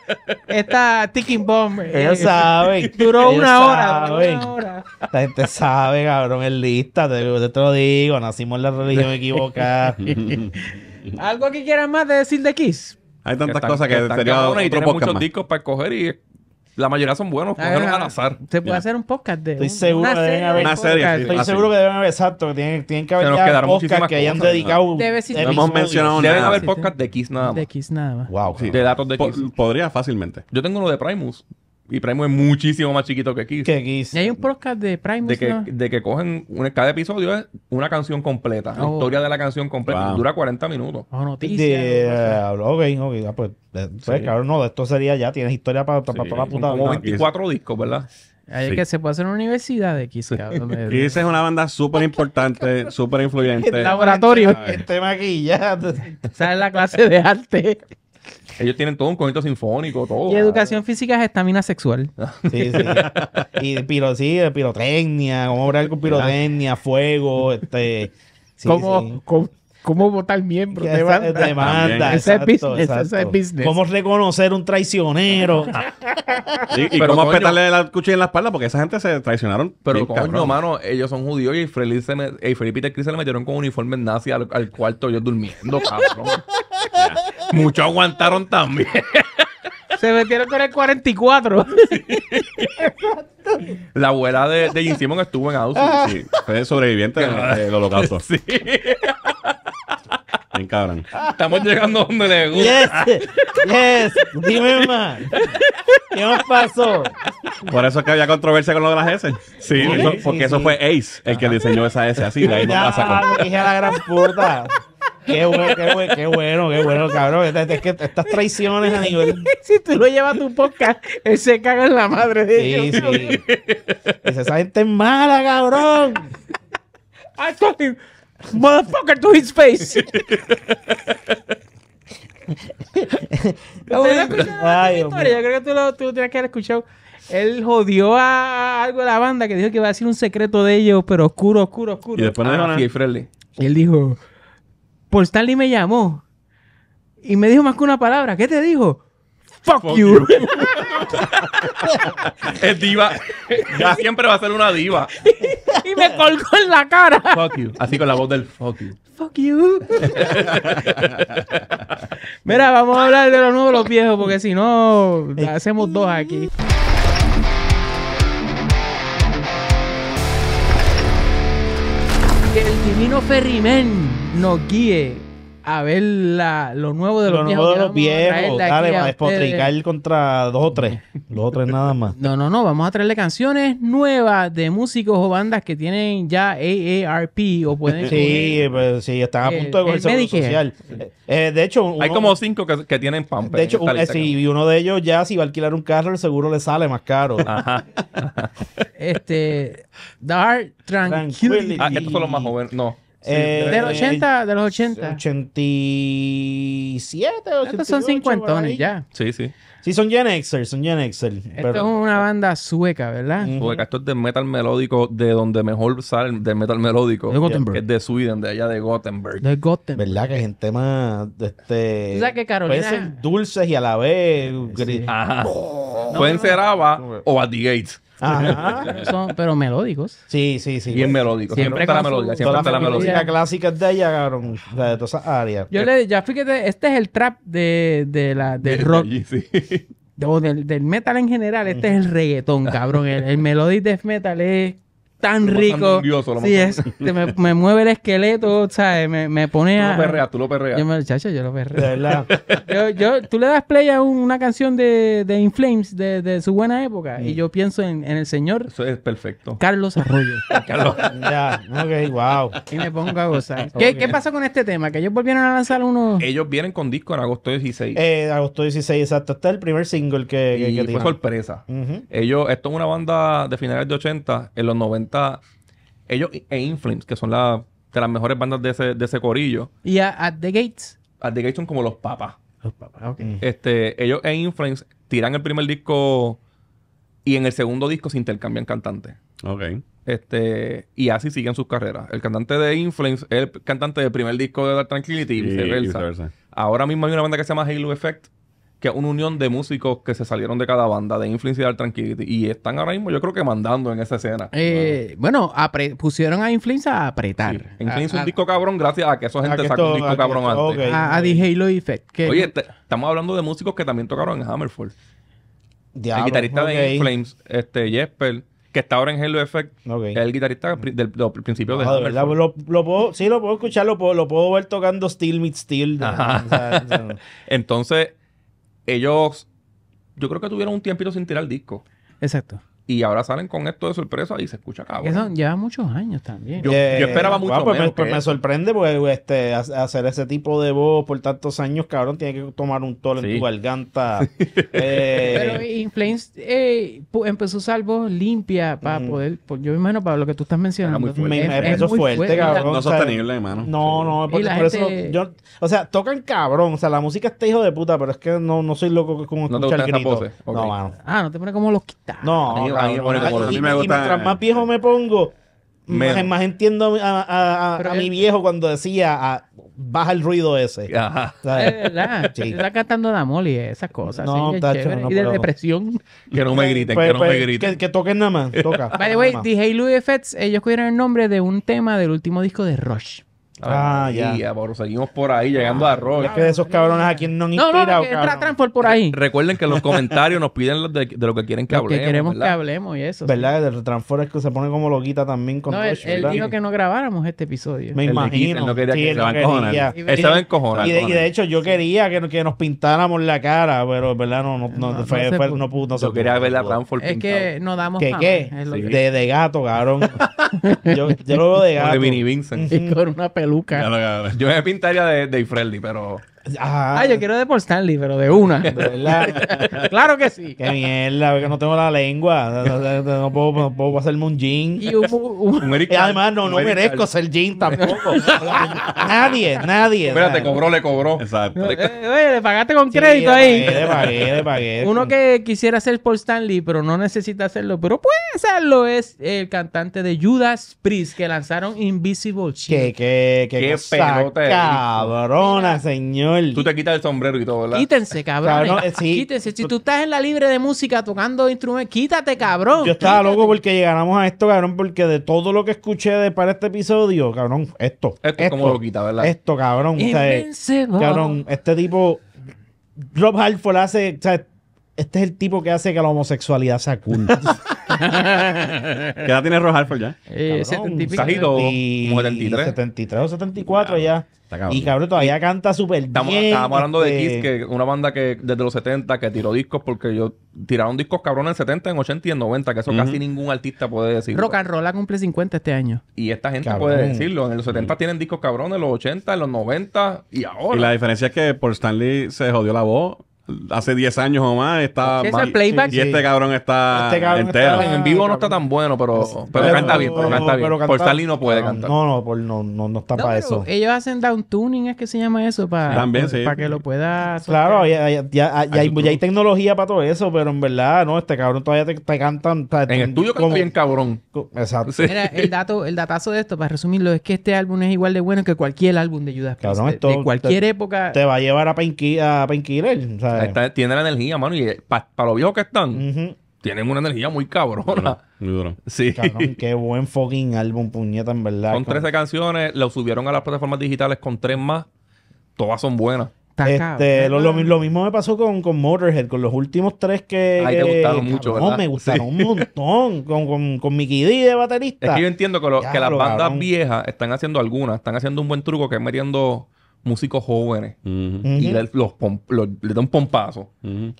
Esta Ticking Bomb. Ellos saben. Duró una, Hora, una hora. La gente sabe, cabrón. Es lista. Te, lo digo. Nacimos en la religión equivocada. ¿Algo que quieran más de decir de Kiss? Hay tantas cosas que, que sería y tiene muchos discos para coger y la mayoría son buenos, van ah, al ah, azar. Se puede hacer un podcast de. Estoy seguro que deben haber. Una serie. Estoy seguro que deben haber, exacto. Tienen, tienen que haber podcast que hayan dedicado. Debe no hemos Deben haber podcast de Kiss nada De Kiss nada Wow. Sí. De datos de Kiss. podría fácilmente. Yo tengo uno de Primus. Y Primus es muchísimo más chiquito que Kiss. Que Kiss. Y hay un podcast de Prime. De que, cogen cada episodio es una canción completa. La oh. historia de la canción completa. Dura 40 minutos. Oh, noticias. De, eh, ok, ok. Ah, pues, pues, pues claro, no, esto sería ya. Tienes historia para, toda la puta. Como 24 ah, discos, ¿verdad? Hay que se puede hacer una universidad de Kiss, Kiss es una banda súper importante, súper influyente. laboratorio. Este maquillaje. O sea, es la clase de arte. Ellos tienen todo un conjunto sinfónico, todo. Y educación física es estamina sexual. Ah. Sí, sí. Y piro, pirotecnia, cómo hablar con pirotecnia, fuego, este. Sí, ¿Cómo, votar miembro de banda? Demanda, ese es business, business. ¿Cómo reconocer un traicionero? y, y cómo petarle la cuchilla en la espalda porque esa gente se traicionaron. Pero coño, mano, ellos son judíos y Felipe, y Felipe y se le metieron con uniforme nazi al, al cuarto yo durmiendo, cabrón. Muchos aguantaron también. Se metieron con el 44. La abuela de, de Jim Simon estuvo en Auschwitz. Sí. Fue sobreviviente del eh, holocausto. Sí. Bien Estamos llegando donde le gusta. Yes. Yes. Dime más. ¿Qué más pasó? Por eso es que había controversia con lo de las S. Sí, porque eso fue Ace el que diseñó esa S así. De ahí no pasa nada la gran puta. Qué bueno, qué bueno, qué bueno, cabrón. Es que estas traiciones a nivel. si tú lo llevas a tu podcast, él se caga en la madre de ellos. Sí, sí. esa gente es mala, cabrón. I'm talking motherfucker to his face. Ay, Yo creo que tú, lo, tú tienes que haber escuchado. Él jodió a algo de la banda que dijo que iba a decir un secreto de ellos, pero oscuro, oscuro, oscuro. Y después no Y él dijo, por Stanley me llamó y me dijo más que una palabra. ¿Qué te dijo? Fuck, you. es diva. Ya siempre va a ser una diva. y me colgó en la cara. Fuck you. Así con la voz del fuck you. Fuck you. Mira, vamos a hablar de los nuevos, los viejos, porque si no, hacemos dos aquí. Ferrimen nos guíe a ver la, lo nuevo de los lo viejos. Nuevo de los viejos. Dale, a despotricar contra dos o tres. los otros nada más. No, no, no. Vamos a traerle canciones nuevas de músicos o bandas que tienen ya AARP o pueden. sí, pues, sí, están a punto de coger el social. Eh, eh, de hecho, hay como cinco que, tienen De hecho, si eh, uno de ellos ya, si va a alquilar un carro, el seguro le sale más caro. Ajá. este. Dark Tranquility. Ah, estos son los más jóvenes. No. Sí, eh, de, los 80, de los 80. 87, 88. Estos son cincuentones ya. Sí, sí. Sí, son Gen Xer, son Gen Xer. Esto es una banda sueca, ¿verdad? Uh -huh. Sueca, esto es de metal melódico, de donde mejor sale del metal melódico. De Gothenburg. es de Sweden, de allá de Gothenburg. De Gothenburg. ¿Verdad? Que es en tema de este... O sea, que Carolina... Pueden ser dulces y a la vez... Ajá. Pueden ser Ava o At the Gates. Ajá. pero melódicos. Sí, sí, sí. Bien melódicos. Siempre está la melodía. Siempre está la melodía. clásica de ella, cabrón. de todas esas áreas. Yo le, ya fíjate, este es el trap de, de la, rock. o del, metal en general. Este es el reggaetón, cabrón. El, el de metal es tan rico. sí, es, me, mueve el esqueleto, ¿sabes? Me, me pone a. Tú lo perreas, tú lo perreas. Yo me, yo lo perreo. De tú le das play a una canción de, de Inflames de, su buena época y mm. yo pienso en, el señor. Eso es perfecto. Carlos Arroyo. Carlos. ya, ok, wow. Y me pongo a gozar. ¿Qué, pasó con este tema? Que ellos volvieron a lanzar uno Ellos vienen con disco en agosto 16. Eh, agosto 16, exacto. Este el primer single que. y fue sorpresa. Ellos, esto es una banda de finales de 80, en los 90 ellos e Inflames, que son la, de las mejores bandas de ese, de corillo. Y a, The Gates. At The Gates son como los papas. Los papas, ok. Mm. Este, ellos e Inflames tiran el primer disco y en el segundo disco se intercambian cantantes. Ok. Este, y así siguen sus carreras. El cantante de Influence es el cantante del primer disco de la Tranquility y viceversa. Ahora mismo hay una banda que se llama Halo Effect, que es una unión de músicos que se salieron de cada banda, de Influence y de Tranquility, y están ahora mismo, yo creo que mandando en esa escena. Eh, bueno, pusieron a Influence a apretar. Influenza Influence es un disco cabrón gracias a que esa gente sacó un disco cabrón antes. A, The Halo Effect. Oye, estamos hablando de músicos que también tocaron en Hammerford. el guitarrista de Inflames, este, Jesper, que está ahora en Halo Effect, es el guitarrista del, del, principio de ah, Verdad, lo, puedo, sí, lo puedo escuchar, lo puedo, ver tocando Steel Meet Steel. Entonces ellos, yo creo que tuvieron un tiempito sin tirar el disco. Exacto. Y ahora salen con esto de sorpresa y se escucha cabrón. Eso lleva muchos años también. Yo, esperaba eh, mucho bueno, pues, menos pues, me, pues me, sorprende pues, pues este, hacer ese tipo de voz por tantos años, cabrón. Tiene que tomar un tol en tu garganta. Eh, pero Inflames eh, empezó a usar voz limpia para poder... yo me imagino para lo que tú estás mencionando. Me, es, muy fuerte, cabrón. No sostenible, hermano No, no. porque eso... Yo, o sea, tocan cabrón. O sea, la música está hijo de puta, pero es que no, no soy loco con escuchar no te No, Ah, no te pone como los quitas. No, no y mientras más viejo me pongo, más, entiendo a, mi viejo cuando decía ah, baja el ruido ese. Ajá. Es verdad. Está cantando la esas cosas. y de depresión. Que no me pues, griten, que pues, no me pues, griten. Que, toquen nada más. By the way, DJ Louis Effects ellos cogieron el nombre de un tema del último disco de Rush. Ah, ya. seguimos por ahí, llegando a Rock. Es que de esos cabrones a quien no inspira. No, no, que entra por ahí. Recuerden que en los comentarios nos piden de, de, lo que quieren que hablemos. que queremos que hablemos y eso. ¿Verdad? El Transform es que se pone como loquita también con No, Rush, él, dijo que no grabáramos este episodio. Me el imagino. Él no quería que se van a encojonar. Y, de hecho, yo quería que, que, nos pintáramos la cara, pero ¿verdad? No, no, no, no fue, fue, no pudo. yo quería ver la Transform Es que no damos ¿Qué, qué? De, gato, cabrón. yo, lo veo de gato. De Vincent. con una Lucas. Yo es pintaría de, de Freddy, pero Ah, yo quiero de Paul Stanley, pero de una. verdad? claro que sí. Qué mierda, no tengo la lengua. No, puedo, hacerme un jean. Y un, además, no, merezco ser jean tampoco. nadie, nadie. Espérate, te cobró, le cobró. Exacto. Eh, oye, le pagaste con crédito ahí. Le pagué, le pagué. Uno que quisiera ser Paul Stanley, pero no necesita hacerlo, pero puede hacerlo, es el cantante de Judas Priest que lanzaron Invisible Chief. Qué, qué, qué, qué cabrona, señor. Tú te quitas el sombrero y todo, ¿verdad? Quítense, cabrón. Eh, quítense. Si tú estás en la libre de música tocando instrumentos, quítate, cabrón. Yo estaba loco porque llegáramos a esto, cabrón, porque de todo lo que escuché de, para este episodio, cabrón, esto. Esto, es como lo quita, ¿verdad? Esto, cabrón. O eh, cabrón, este tipo. Rob Halford hace. este es el tipo que hace que la homosexualidad sea cool. ¿Qué edad tiene Ross ya? Eh, 70 y 73. o 74 ya. y cabrón, todavía canta súper bien. Estábamos hablando de Kiss, que una banda que desde los 70 que tiró discos, porque yo tiraron discos cabrón en 70, en 80 y en 90, que eso casi ningún artista puede decir. Rock and Roll cumple 50 este año. Y esta gente puede decirlo. En los 70 tienen discos cabrones, en los 80, en los 90 y ahora. Y la diferencia es que por Stanley se jodió la voz hace 10 años o más está y este, este cabrón está entero. en vivo no está tan bueno, pero, pues, pero, canta bien, pero canta bien. por Stanley no puede ah, cantar. No, no, por, no, no, está para eso. Ellos hacen down tuning, es que se llama eso, para, para que lo pueda Claro, ya, hay, tecnología para todo eso, pero en verdad, no, este cabrón todavía te, cantan. en el tuyo canta bien cabrón. Exacto. el dato, el datazo de esto, para resumirlo, es que este álbum es igual de bueno que cualquier álbum de Judas Priest. de, cualquier época. Te va a llevar a a Painkiller, o tiene la energía, mano. Y eh, para los viejos que están, tienen una energía muy cabrona. Sí. qué buen fucking álbum, puñeta, en verdad. Con 13 canciones, lo subieron a las plataformas digitales con tres más. Todas son buenas. Este, lo, mismo me pasó con, con Motorhead, con los últimos tres que. Ay, te gustaron mucho, ¿verdad? me gustaron un montón. Con, con, Mickey D de baterista. Es que yo entiendo que, las bandas viejas están haciendo algunas, están haciendo un buen truco que es metiendo músicos jóvenes y le, da un pompazo.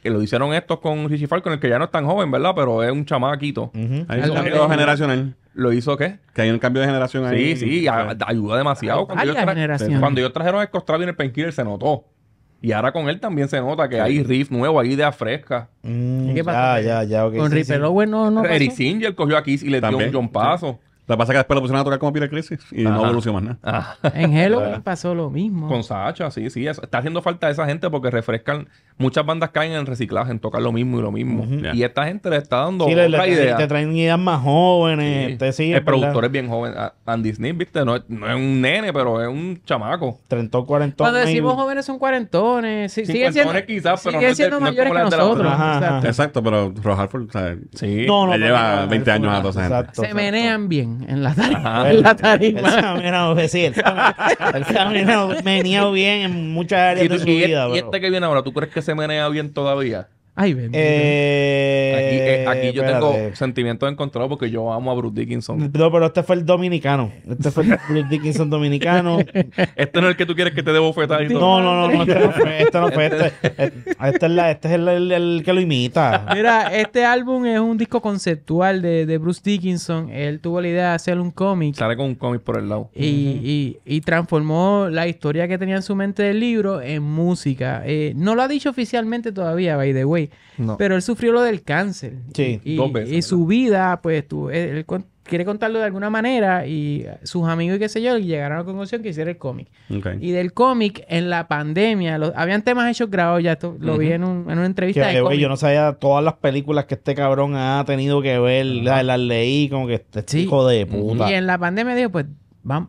Que lo hicieron estos con Richie Falcon, el que ya no es tan joven, ¿verdad? Pero es un chamaquito. Hay un cambio generacional. ¿Lo hizo qué? Que hay un cambio de generación ahí. Sí, sí, ayuda demasiado. cuando, ellos cuando, ellos trajeron el costral y el penkiller se notó. Y ahora con él también se nota que hay riff nuevo, hay idea fresca mm, ¿Qué pasa? Ya, ya, ya, con sí, Ripper bueno no, no. Pasó? Eric Singer cogió aquí y le dio un John lo que pasa es que después lo pusieron a tocar como Peter Crisis y no evolucionó más nada. Ah. En Hello pasó lo mismo. Con Sacha, sí, sí. Está haciendo falta esa gente porque refrescan. Muchas bandas caen en reciclaje, en tocar lo mismo y lo mismo. Y esta gente le está dando otra idea. Te traen ideas más jóvenes. Te sigue, el productor es bien joven. Andy Snip, viste, no, no, es un nene, pero es un chamaco. 40 años Cuando decimos jóvenes son cuarentones. Sí, siguen siendo, quizás, pero no siendo mayores que nosotros. Exacto. pero Rojalford o sea, sí, no, no, lleva 20 años a Se menean bien en, la tarima. En la tarima. el se pues me bien en muchas áreas de su vida. y este que viene ahora, ¿tú crees que se menea bien todavía? Ay, eh, eh, aquí, yo tengo sentimientos encontrados porque yo amo a Bruce Dickinson. No, pero este fue el dominicano. Este fue el Bruce Dickinson dominicano. este no es el que tú quieres que te dé bofetada y todo. No, no, no, este no fue. Este, este, este, este, es, este el, el, que lo imita. Mira, este álbum es un disco conceptual de, de, Bruce Dickinson. Él tuvo la idea de hacer un cómic. Sale con un cómic por el lado. Y, y, y, transformó la historia que tenía en su mente del libro en música. Eh, no lo ha dicho oficialmente todavía, by the way pero él sufrió lo del cáncer. y, su vida, pues tú, él, quiere contarlo de alguna manera y eh, sus amigos y qué sé yo llegaron a la conclusión que hiciera el cómic. Y del cómic, en la pandemia, habían temas hechos grabados, ya esto, lo vi en, una entrevista. Eh, yo no sabía todas las películas que este cabrón ha tenido que ver, las, leí como que este chico hijo de puta. Y en la pandemia dijo, pues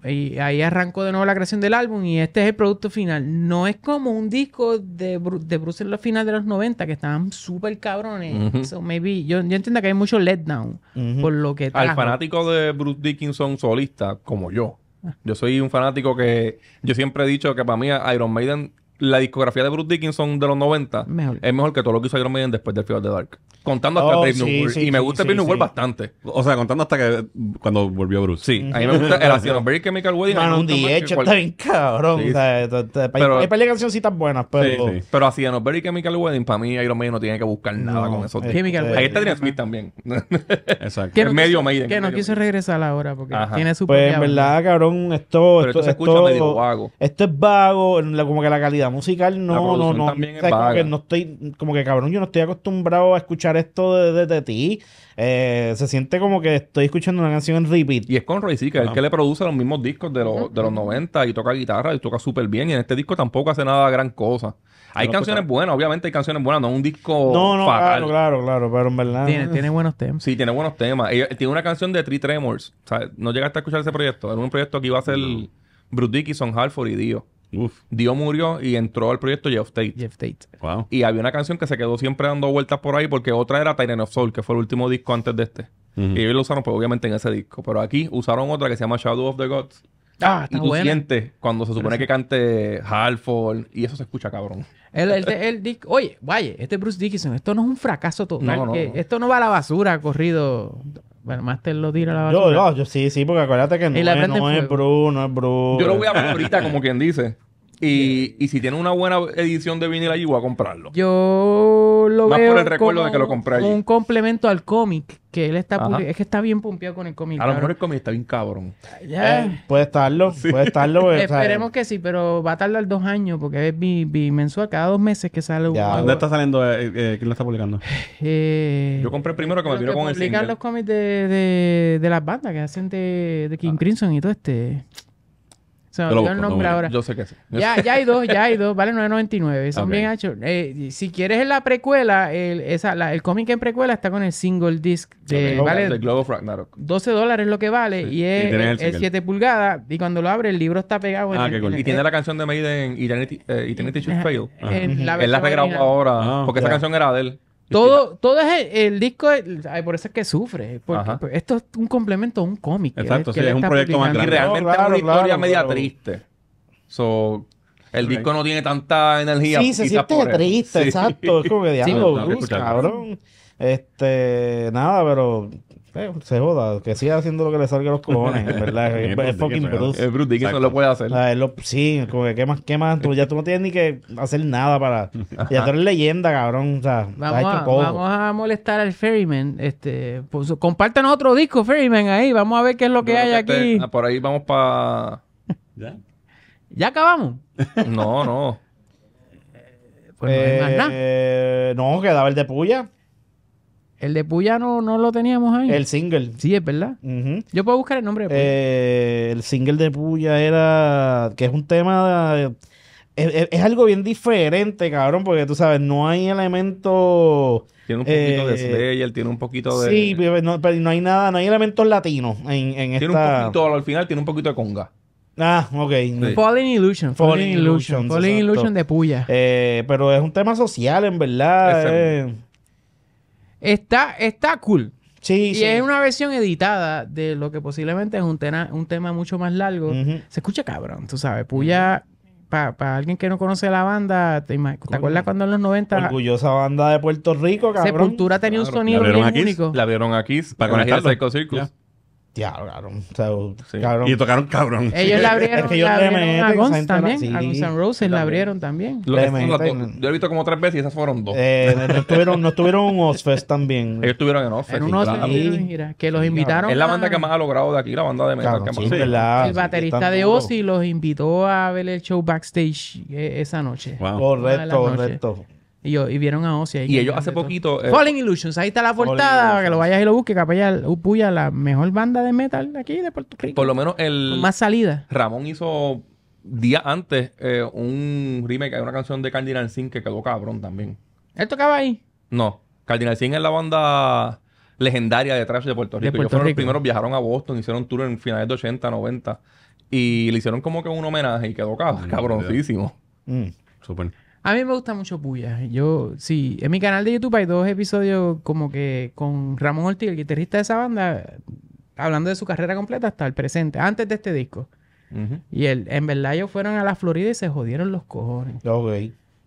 y ahí arrancó de nuevo la creación del álbum y este es el producto final. No es como un disco de, de Bruce en los finales de los 90 que estaban súper cabrones. yo, yo, entiendo que hay mucho letdown por lo que Al fanático de Bruce Dickinson solista, como yo, ah. yo soy un fanático que yo siempre he dicho que para mí Iron Maiden la discografía de Bruce Dickinson de los 90 es mejor que todo lo que hizo Iron Maiden después del Fear of the Dark. Contando hasta oh, Brave New World. y me gusta sí, Brave New World bastante. O sea, contando hasta que cuando volvió Bruce. Sí, a mí me gusta el Asian Chemical Wedding. un hecho está bien cabrón. O sea, pero, hay par cancioncitas buenas, pero... Pero Asian Very Chemical Wedding, para mí Iron Maiden no tiene que buscar nada con eso. Este, Ahí está Adrian Smith también. Exacto. Que medio Maiden. Que no quise regresar ahora porque tiene su... Pues en verdad, cabrón, esto... Pero esto se escucha medio vago. Esto es vago, como que la calidad musical no, no, no. O sea, no estoy, como que cabrón, yo no estoy acostumbrado a escuchar esto de, de, ti. Eh, se siente como que estoy escuchando una canción en repeat. Y es con Ray que es el ah. que le produce los mismos discos de, los, 90 y toca guitarra y toca súper bien. Y en este disco tampoco hace nada gran cosa. Hay canciones buenas, obviamente hay canciones buenas, no es un disco no, no, Claro, claro, pero en verdad. Tiene, buenos temas. Sí, tiene buenos temas. tiene una canción de Three Tremors. no llegaste a escuchar ese proyecto. Era un proyecto que iba a ser Bruce Dickinson, Halford y Dio. Dios Dio murió y entró al proyecto Jeff Tate. Jeff Tate. Wow. Y había una canción que se quedó siempre dando vueltas por ahí porque otra era Tyrant of Soul, que fue el último disco antes de este. Y ellos lo usaron, pues obviamente, en ese disco. Pero aquí usaron otra que se llama Shadow of the Gods. Ah, está y tú cuando se supone que cante Halford y eso se escucha cabrón. El, el, oye, vaya, este Bruce Dickinson, esto no es un fracaso total. No, no. Eh, esto no va a la basura corrido bueno, Master lo tira a la basura. Yo, yo, yo sí, sí, porque acuérdate que no, es, no es Bru, no es Bru. Yo lo voy a ver ahorita, como quien dice. Y, si tiene una buena edición de vinil allí, voy a comprarlo. Yo lo Más veo por el recuerdo de que lo compré allí. Un complemento al cómic, que él está es que está bien pumpeado con el cómic. A lo mejor el cómic está bien cabrón. Eh, puede estarlo, puede estarlo. Esperemos que sí, pero va a tardar dos años porque es bi- bimensual, cada dos meses que sale un cómic. ¿Dónde está saliendo? Eh, eh, ¿Quién lo está publicando? Yo compré primero que me vino con el publican los cómics de, de, de las bandas que hacen de, de King ah. Crimson y todo este. Se me olvidó el nombre ahora. Yo sé que sí. Ya, ya hay dos, ya hay dos. Vale 9.99. Son bien hechos. Eh, si quieres la precuela, el, cómic en precuela está con el single disc. De, Globo Ragnarok. 12 dólares es lo que vale. Y es, es 7 pulgadas. Y cuando lo abre, el libro está pegado. en, ah, y tiene la canción de Maiden, Eternity, eh, Should Fail. Él la, ha la ahora. Ah, porque esa canción era de él. Todo, todo es el, disco, por eso es que sufre. Pues, esto es un complemento a un cómic. Exacto, sí, es un proyecto más grande. Y realmente es una historia media triste. So, el disco no tiene tanta energía. Sí, se siente triste, exacto. Es como que diablo, cabrón. Este, nada, pero eh, se joda, que siga haciendo lo que le salga a los cojones, en verdad. es, fucking Bruce. Es Bruce Dickinson lo puede hacer. sí, como que qué más, qué más. Tú, ya tú no tienes ni que hacer nada para. Ya tú eres leyenda, cabrón. vamos, a, molestar al Ferryman. Este, pues, compártanos otro disco, Ferryman, ahí. Vamos a ver qué es lo que hay aquí. Este, ah, por ahí vamos para. ¿Ya? ¿Ya acabamos? no, no. Pues no, nada eh, no quedaba el de Puya. El de Puya no, no lo teníamos ahí. El single. Sí, es verdad. Yo puedo buscar el nombre eh, el single de Puya era. que es un tema. es, algo bien diferente, cabrón, porque tú sabes, no hay elementos. Tiene un poquito de eh, Slayer, tiene un poquito de. Sí, pero no, hay nada, no hay elementos latinos en, en tiene un poquito, al final tiene un poquito de conga. Ah, ok. Falling Illusion. Falling, Illusion. Falling Illusion de Puya. Eh, pero es un tema social, en verdad. Está, está cool. Sí, y es una versión editada de lo que posiblemente es un, un tema mucho más largo. Se escucha cabrón, tú sabes. Puya, para alguien que no conoce la banda, ¿te, acuerdas cuando en los 90? Orgullosa banda de Puerto Rico, cabrón. Sepultura tenía un sonido la único. La vieron aquí para conectar el Psycho y tocaron cabrón. Ellos la abrieron, es que a Guns también. N' Roses la abrieron también. Lo, la yo he visto como tres veces y esas fueron dos. Eh, no, estuvieron, no estuvieron Ozfest también. Ellos estuvieron en Ozfest. En que los invitaron. Es la banda que más ha logrado de aquí, la banda de metal. el baterista de Ozzy los invitó a ver el show backstage eh, esa noche. Correcto, correcto. Y, vieron a Ozzy. Ahí y ellos hace poquito... Eh, Fallen Falling Illusions, ahí está la portada, para que lo vayas y lo busques. Capella, Upuya, la mejor banda de metal aquí de Puerto Rico. Por lo menos el... más salida. Ramón hizo días antes eh, un remake de una canción de Cardinal Sin que quedó cabrón también. ¿Él tocaba ahí? No. Cardinal Sin es la banda legendaria de trash de Puerto Rico. Ellos fueron los primeros, viajaron a Boston, hicieron tour en finales de 80, 90. Y le hicieron como que un homenaje y quedó mm, cabroncísimo. Mm, super. A mí me gusta mucho Puya. Yo, sí, en mi canal de YouTube hay dos episodios como que con Ramón Ortiz, el guitarrista de esa banda, hablando de su carrera completa hasta el presente, antes de este disco. Y el, en verdad ellos fueron a la Florida y se jodieron los cojones.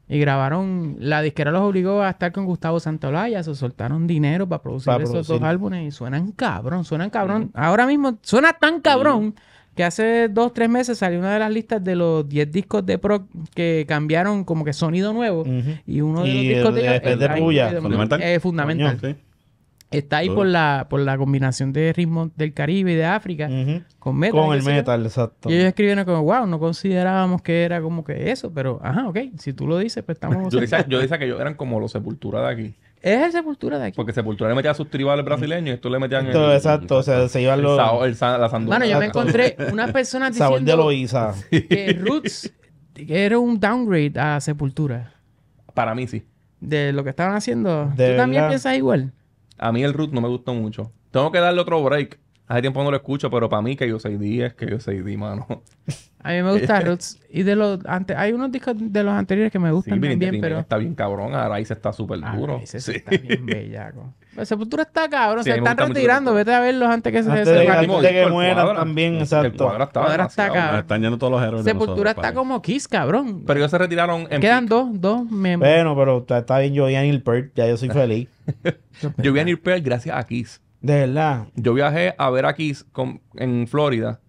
Y grabaron, la disquera los obligó a estar con Gustavo Santaolalla, se soltaron dinero para producir esos dos álbumes y suenan cabrón, suenan cabrón. Ahora mismo suena tan cabrón que hace dos, tres meses salió una de las listas de los 10 discos de pro que cambiaron como que sonido nuevo. Y uno de los discos de, Puya, fundamental. Eh, Está ahí por la, por la combinación de ritmos del Caribe y de África con metal. Con el metal, exacto. Y ellos escribieron como, wow, no considerábamos que era como que eso, pero, ajá, ok, si tú lo dices, pues estamos... yo, decía, yo que ellos eran como los sepultura de aquí. Es el Sepultura de aquí. Porque Sepultura le metía a sus tribales brasileños y esto le metían. en el, exacto, o sea, se iban los. la Bueno, yo me encontré una persona diciendo. de Que Roots era un downgrade a Sepultura. Para mí sí. De lo que estaban haciendo. ¿Tú también piensas igual? A mí el Roots no me gustó mucho. Tengo que darle otro break. Hace tiempo no lo escucho, pero para mí que yo soy D es que yo soy D, mano. A mí me gusta Roots. Y de los ante... hay unos discos de los anteriores que me gustan sí, bien, pero... Está bien cabrón. se está súper ah, duro. Ese sí. está bien bellaco. sepultura está cabrón. se están retirando. Vete a verlos antes que se de, antes de que, muera también, exacto. El está, cuadra está cabrón. Están yendo todos los héroes Sepultura nosotros, está como Kiss, cabrón. Pero ellos se retiraron en Quedan dos, dos miembros. Bueno, pero está, bien yo Anil Pearl, Ya yo soy feliz. Yo Anil Pearl gracias a Kiss. De verdad. Yo viajé a ver a Kiss en Florida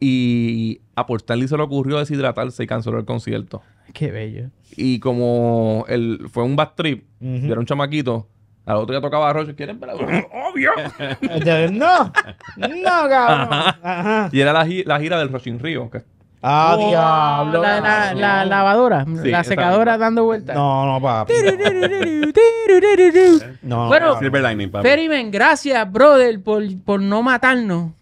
y a y se le ocurrió deshidratarse y canceló el concierto. Qué bello. Y como el, fue un back trip, uh era un chamaquito, al otro día tocaba a Roche, ¿quieren ver? ¡Obvio! no, no, cabrón. Y era la, gira del Rochin Río, que Ah, diablo. La, lavadora, la secadora dando vueltas. No, no, papi. no, bueno, Silver gracias, brother, por, por no matarnos.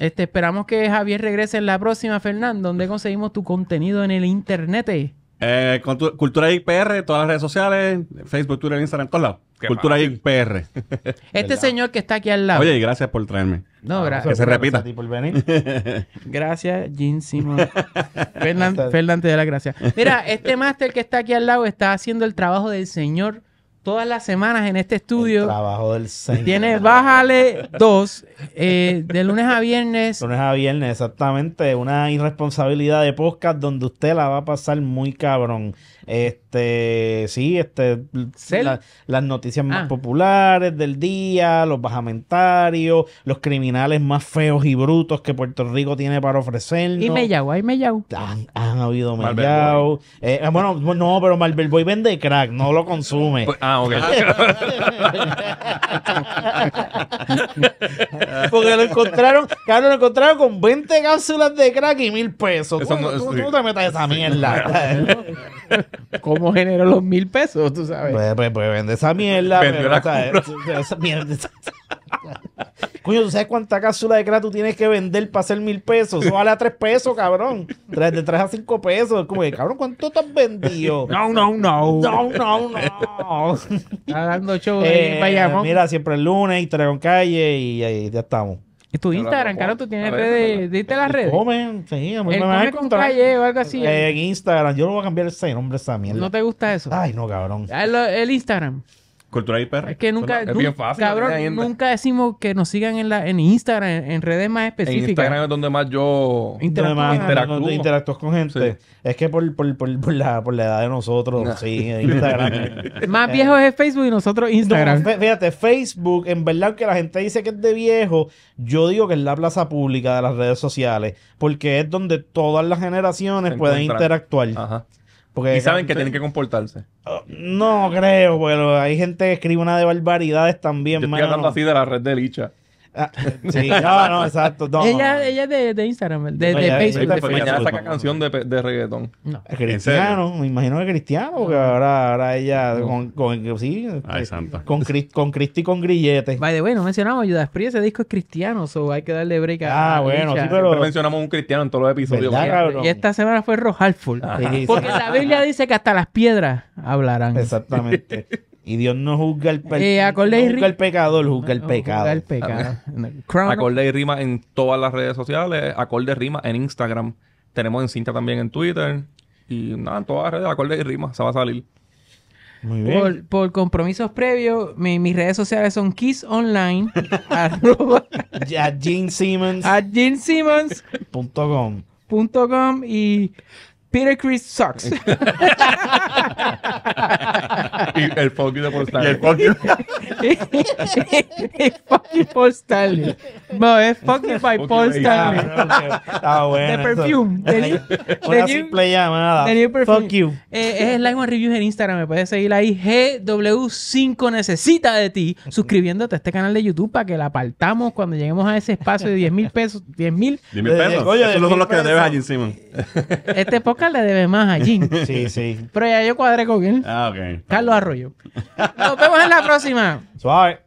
Este, esperamos que Javier regrese en la próxima, Fernando. donde conseguimos tu contenido en el internet? Eh, Cultura IPR, todas las redes sociales, Facebook, Twitter, Instagram, todos lados. Cultura IPR. Este señor que está aquí al lado. Oye, y gracias por traerme. No, ah, gracias. Que se repita. Gracias, gracias Simon. Fernández te da las gracias. Mira, este máster que está aquí al lado está haciendo el trabajo del señor todas las semanas en este estudio. El trabajo del bájale dos, eh, de lunes a viernes. Lunes a viernes, exactamente. Una irresponsabilidad de podcast donde usted la va a pasar muy cabrón. Este, sí, este, las noticias más ah. populares del día, los bajamentarios, los criminales más feos y brutos que Puerto Rico tiene para ofrecernos. Y Mellau, hay Mellau. Han, habido Mellau. Eh, ah, bueno, no, pero Marvel Boy vende crack, no lo consume. Pues, ah, ok. Porque lo encontraron, claro, lo encontraron con 20 cápsulas de crack y mil pesos. tú, te metas esa mierda. ¿Cómo genero los mil pesos? Tú sabes. Pues, pues, pues vende esa mierda. Vendió esa Coño, ¿tú sabes cuánta cápsula de crack tú tienes que vender para hacer mil pesos? Eso vale a tres pesos, cabrón. De tres a cinco pesos. Como que, cabrón, ¿cuánto te has vendido? No, no, no. No, no, no. dando eh, Mira, siempre el lunes y en Calle y, ahí ya estamos. ¿Y Tu Instagram, claro, tú tienes redes, diste eh, las redes. Comen, sí, me van a encontrar. Calle o algo así. Eh, en Instagram, yo lo voy a cambiar ese nombre esa mierda. ¿No te gusta eso? Ay, no, cabrón. Ah, el Instagram. Cultura perra. Es que nunca, cabrón, nunca decimos que nos sigan en, la, en Instagram, en, redes más específicas. En Instagram es donde más yo interactúo, con gente. Es que por, la, por la edad de nosotros, sí, Instagram. más viejo es Facebook y nosotros Instagram. fíjate, Facebook, en verdad que la gente dice que es de viejo, yo digo que es la plaza pública de las redes sociales, porque es donde todas las generaciones pueden interactuar. Ajá y saben que tienen que comportarse. Ah, no creo, pero hay gente que escribe una de barbaridades también, Yo estoy hablando así de la red de Licha. Ah, sí, no, no, exacto. ella, ella es de, de, Instagram, de, de Facebook. Mañana saca canción de, de reggaetón. Cristiano, me imagino que cristiano, porque ahora, ahora ella con, con, sí, con, Cristi y con grillete. vaya bueno mencionamos Judas Priest, ese disco es cristiano, so hay que darle break a Ah, bueno, sí, pero... mencionamos un cristiano en todos los episodios. Y esta semana fue Rojalful. Porque la Biblia dice que hasta las piedras hablarán. Exactamente. Y Dios no juzga el, pecado, eh, juzga el pecador, juzga el pecado. el pecado. Ah, acorde y rima en todas las redes sociales, acorde y rima en Instagram. Tenemos en cinta también en Twitter. Y nada, en todas las redes, acorde y rima, se va a salir. Muy bien. Por, compromisos previos, mis redes sociales son Kiss Online, arroba, a Gene Simmons, a Gene Punto com y Peter Chris sucks. y el fucking Paul Stanley. Y el fucking... de postal. fucking Paul Stanley. No, es fucking by postal. Paul Stanley. Está bueno. De Perfume. De new, Una the llamada. Perfume. Fuck you. Eh, es Live one Reviews en Instagram. Me puedes seguir ahí. GW5 necesita de ti. Suscribiéndote a este canal de YouTube para que la apartamos cuando lleguemos a ese espacio de 10 mil pesos. 10 mil. 10 mil pesos. Oye, Esos son los que le debes allí encima. Este podcast le debe más allí Sí, sí. Pero ya yo cuadré con él. Ah, ok. Carlos Arroyo. Nos vemos en la próxima. Suave.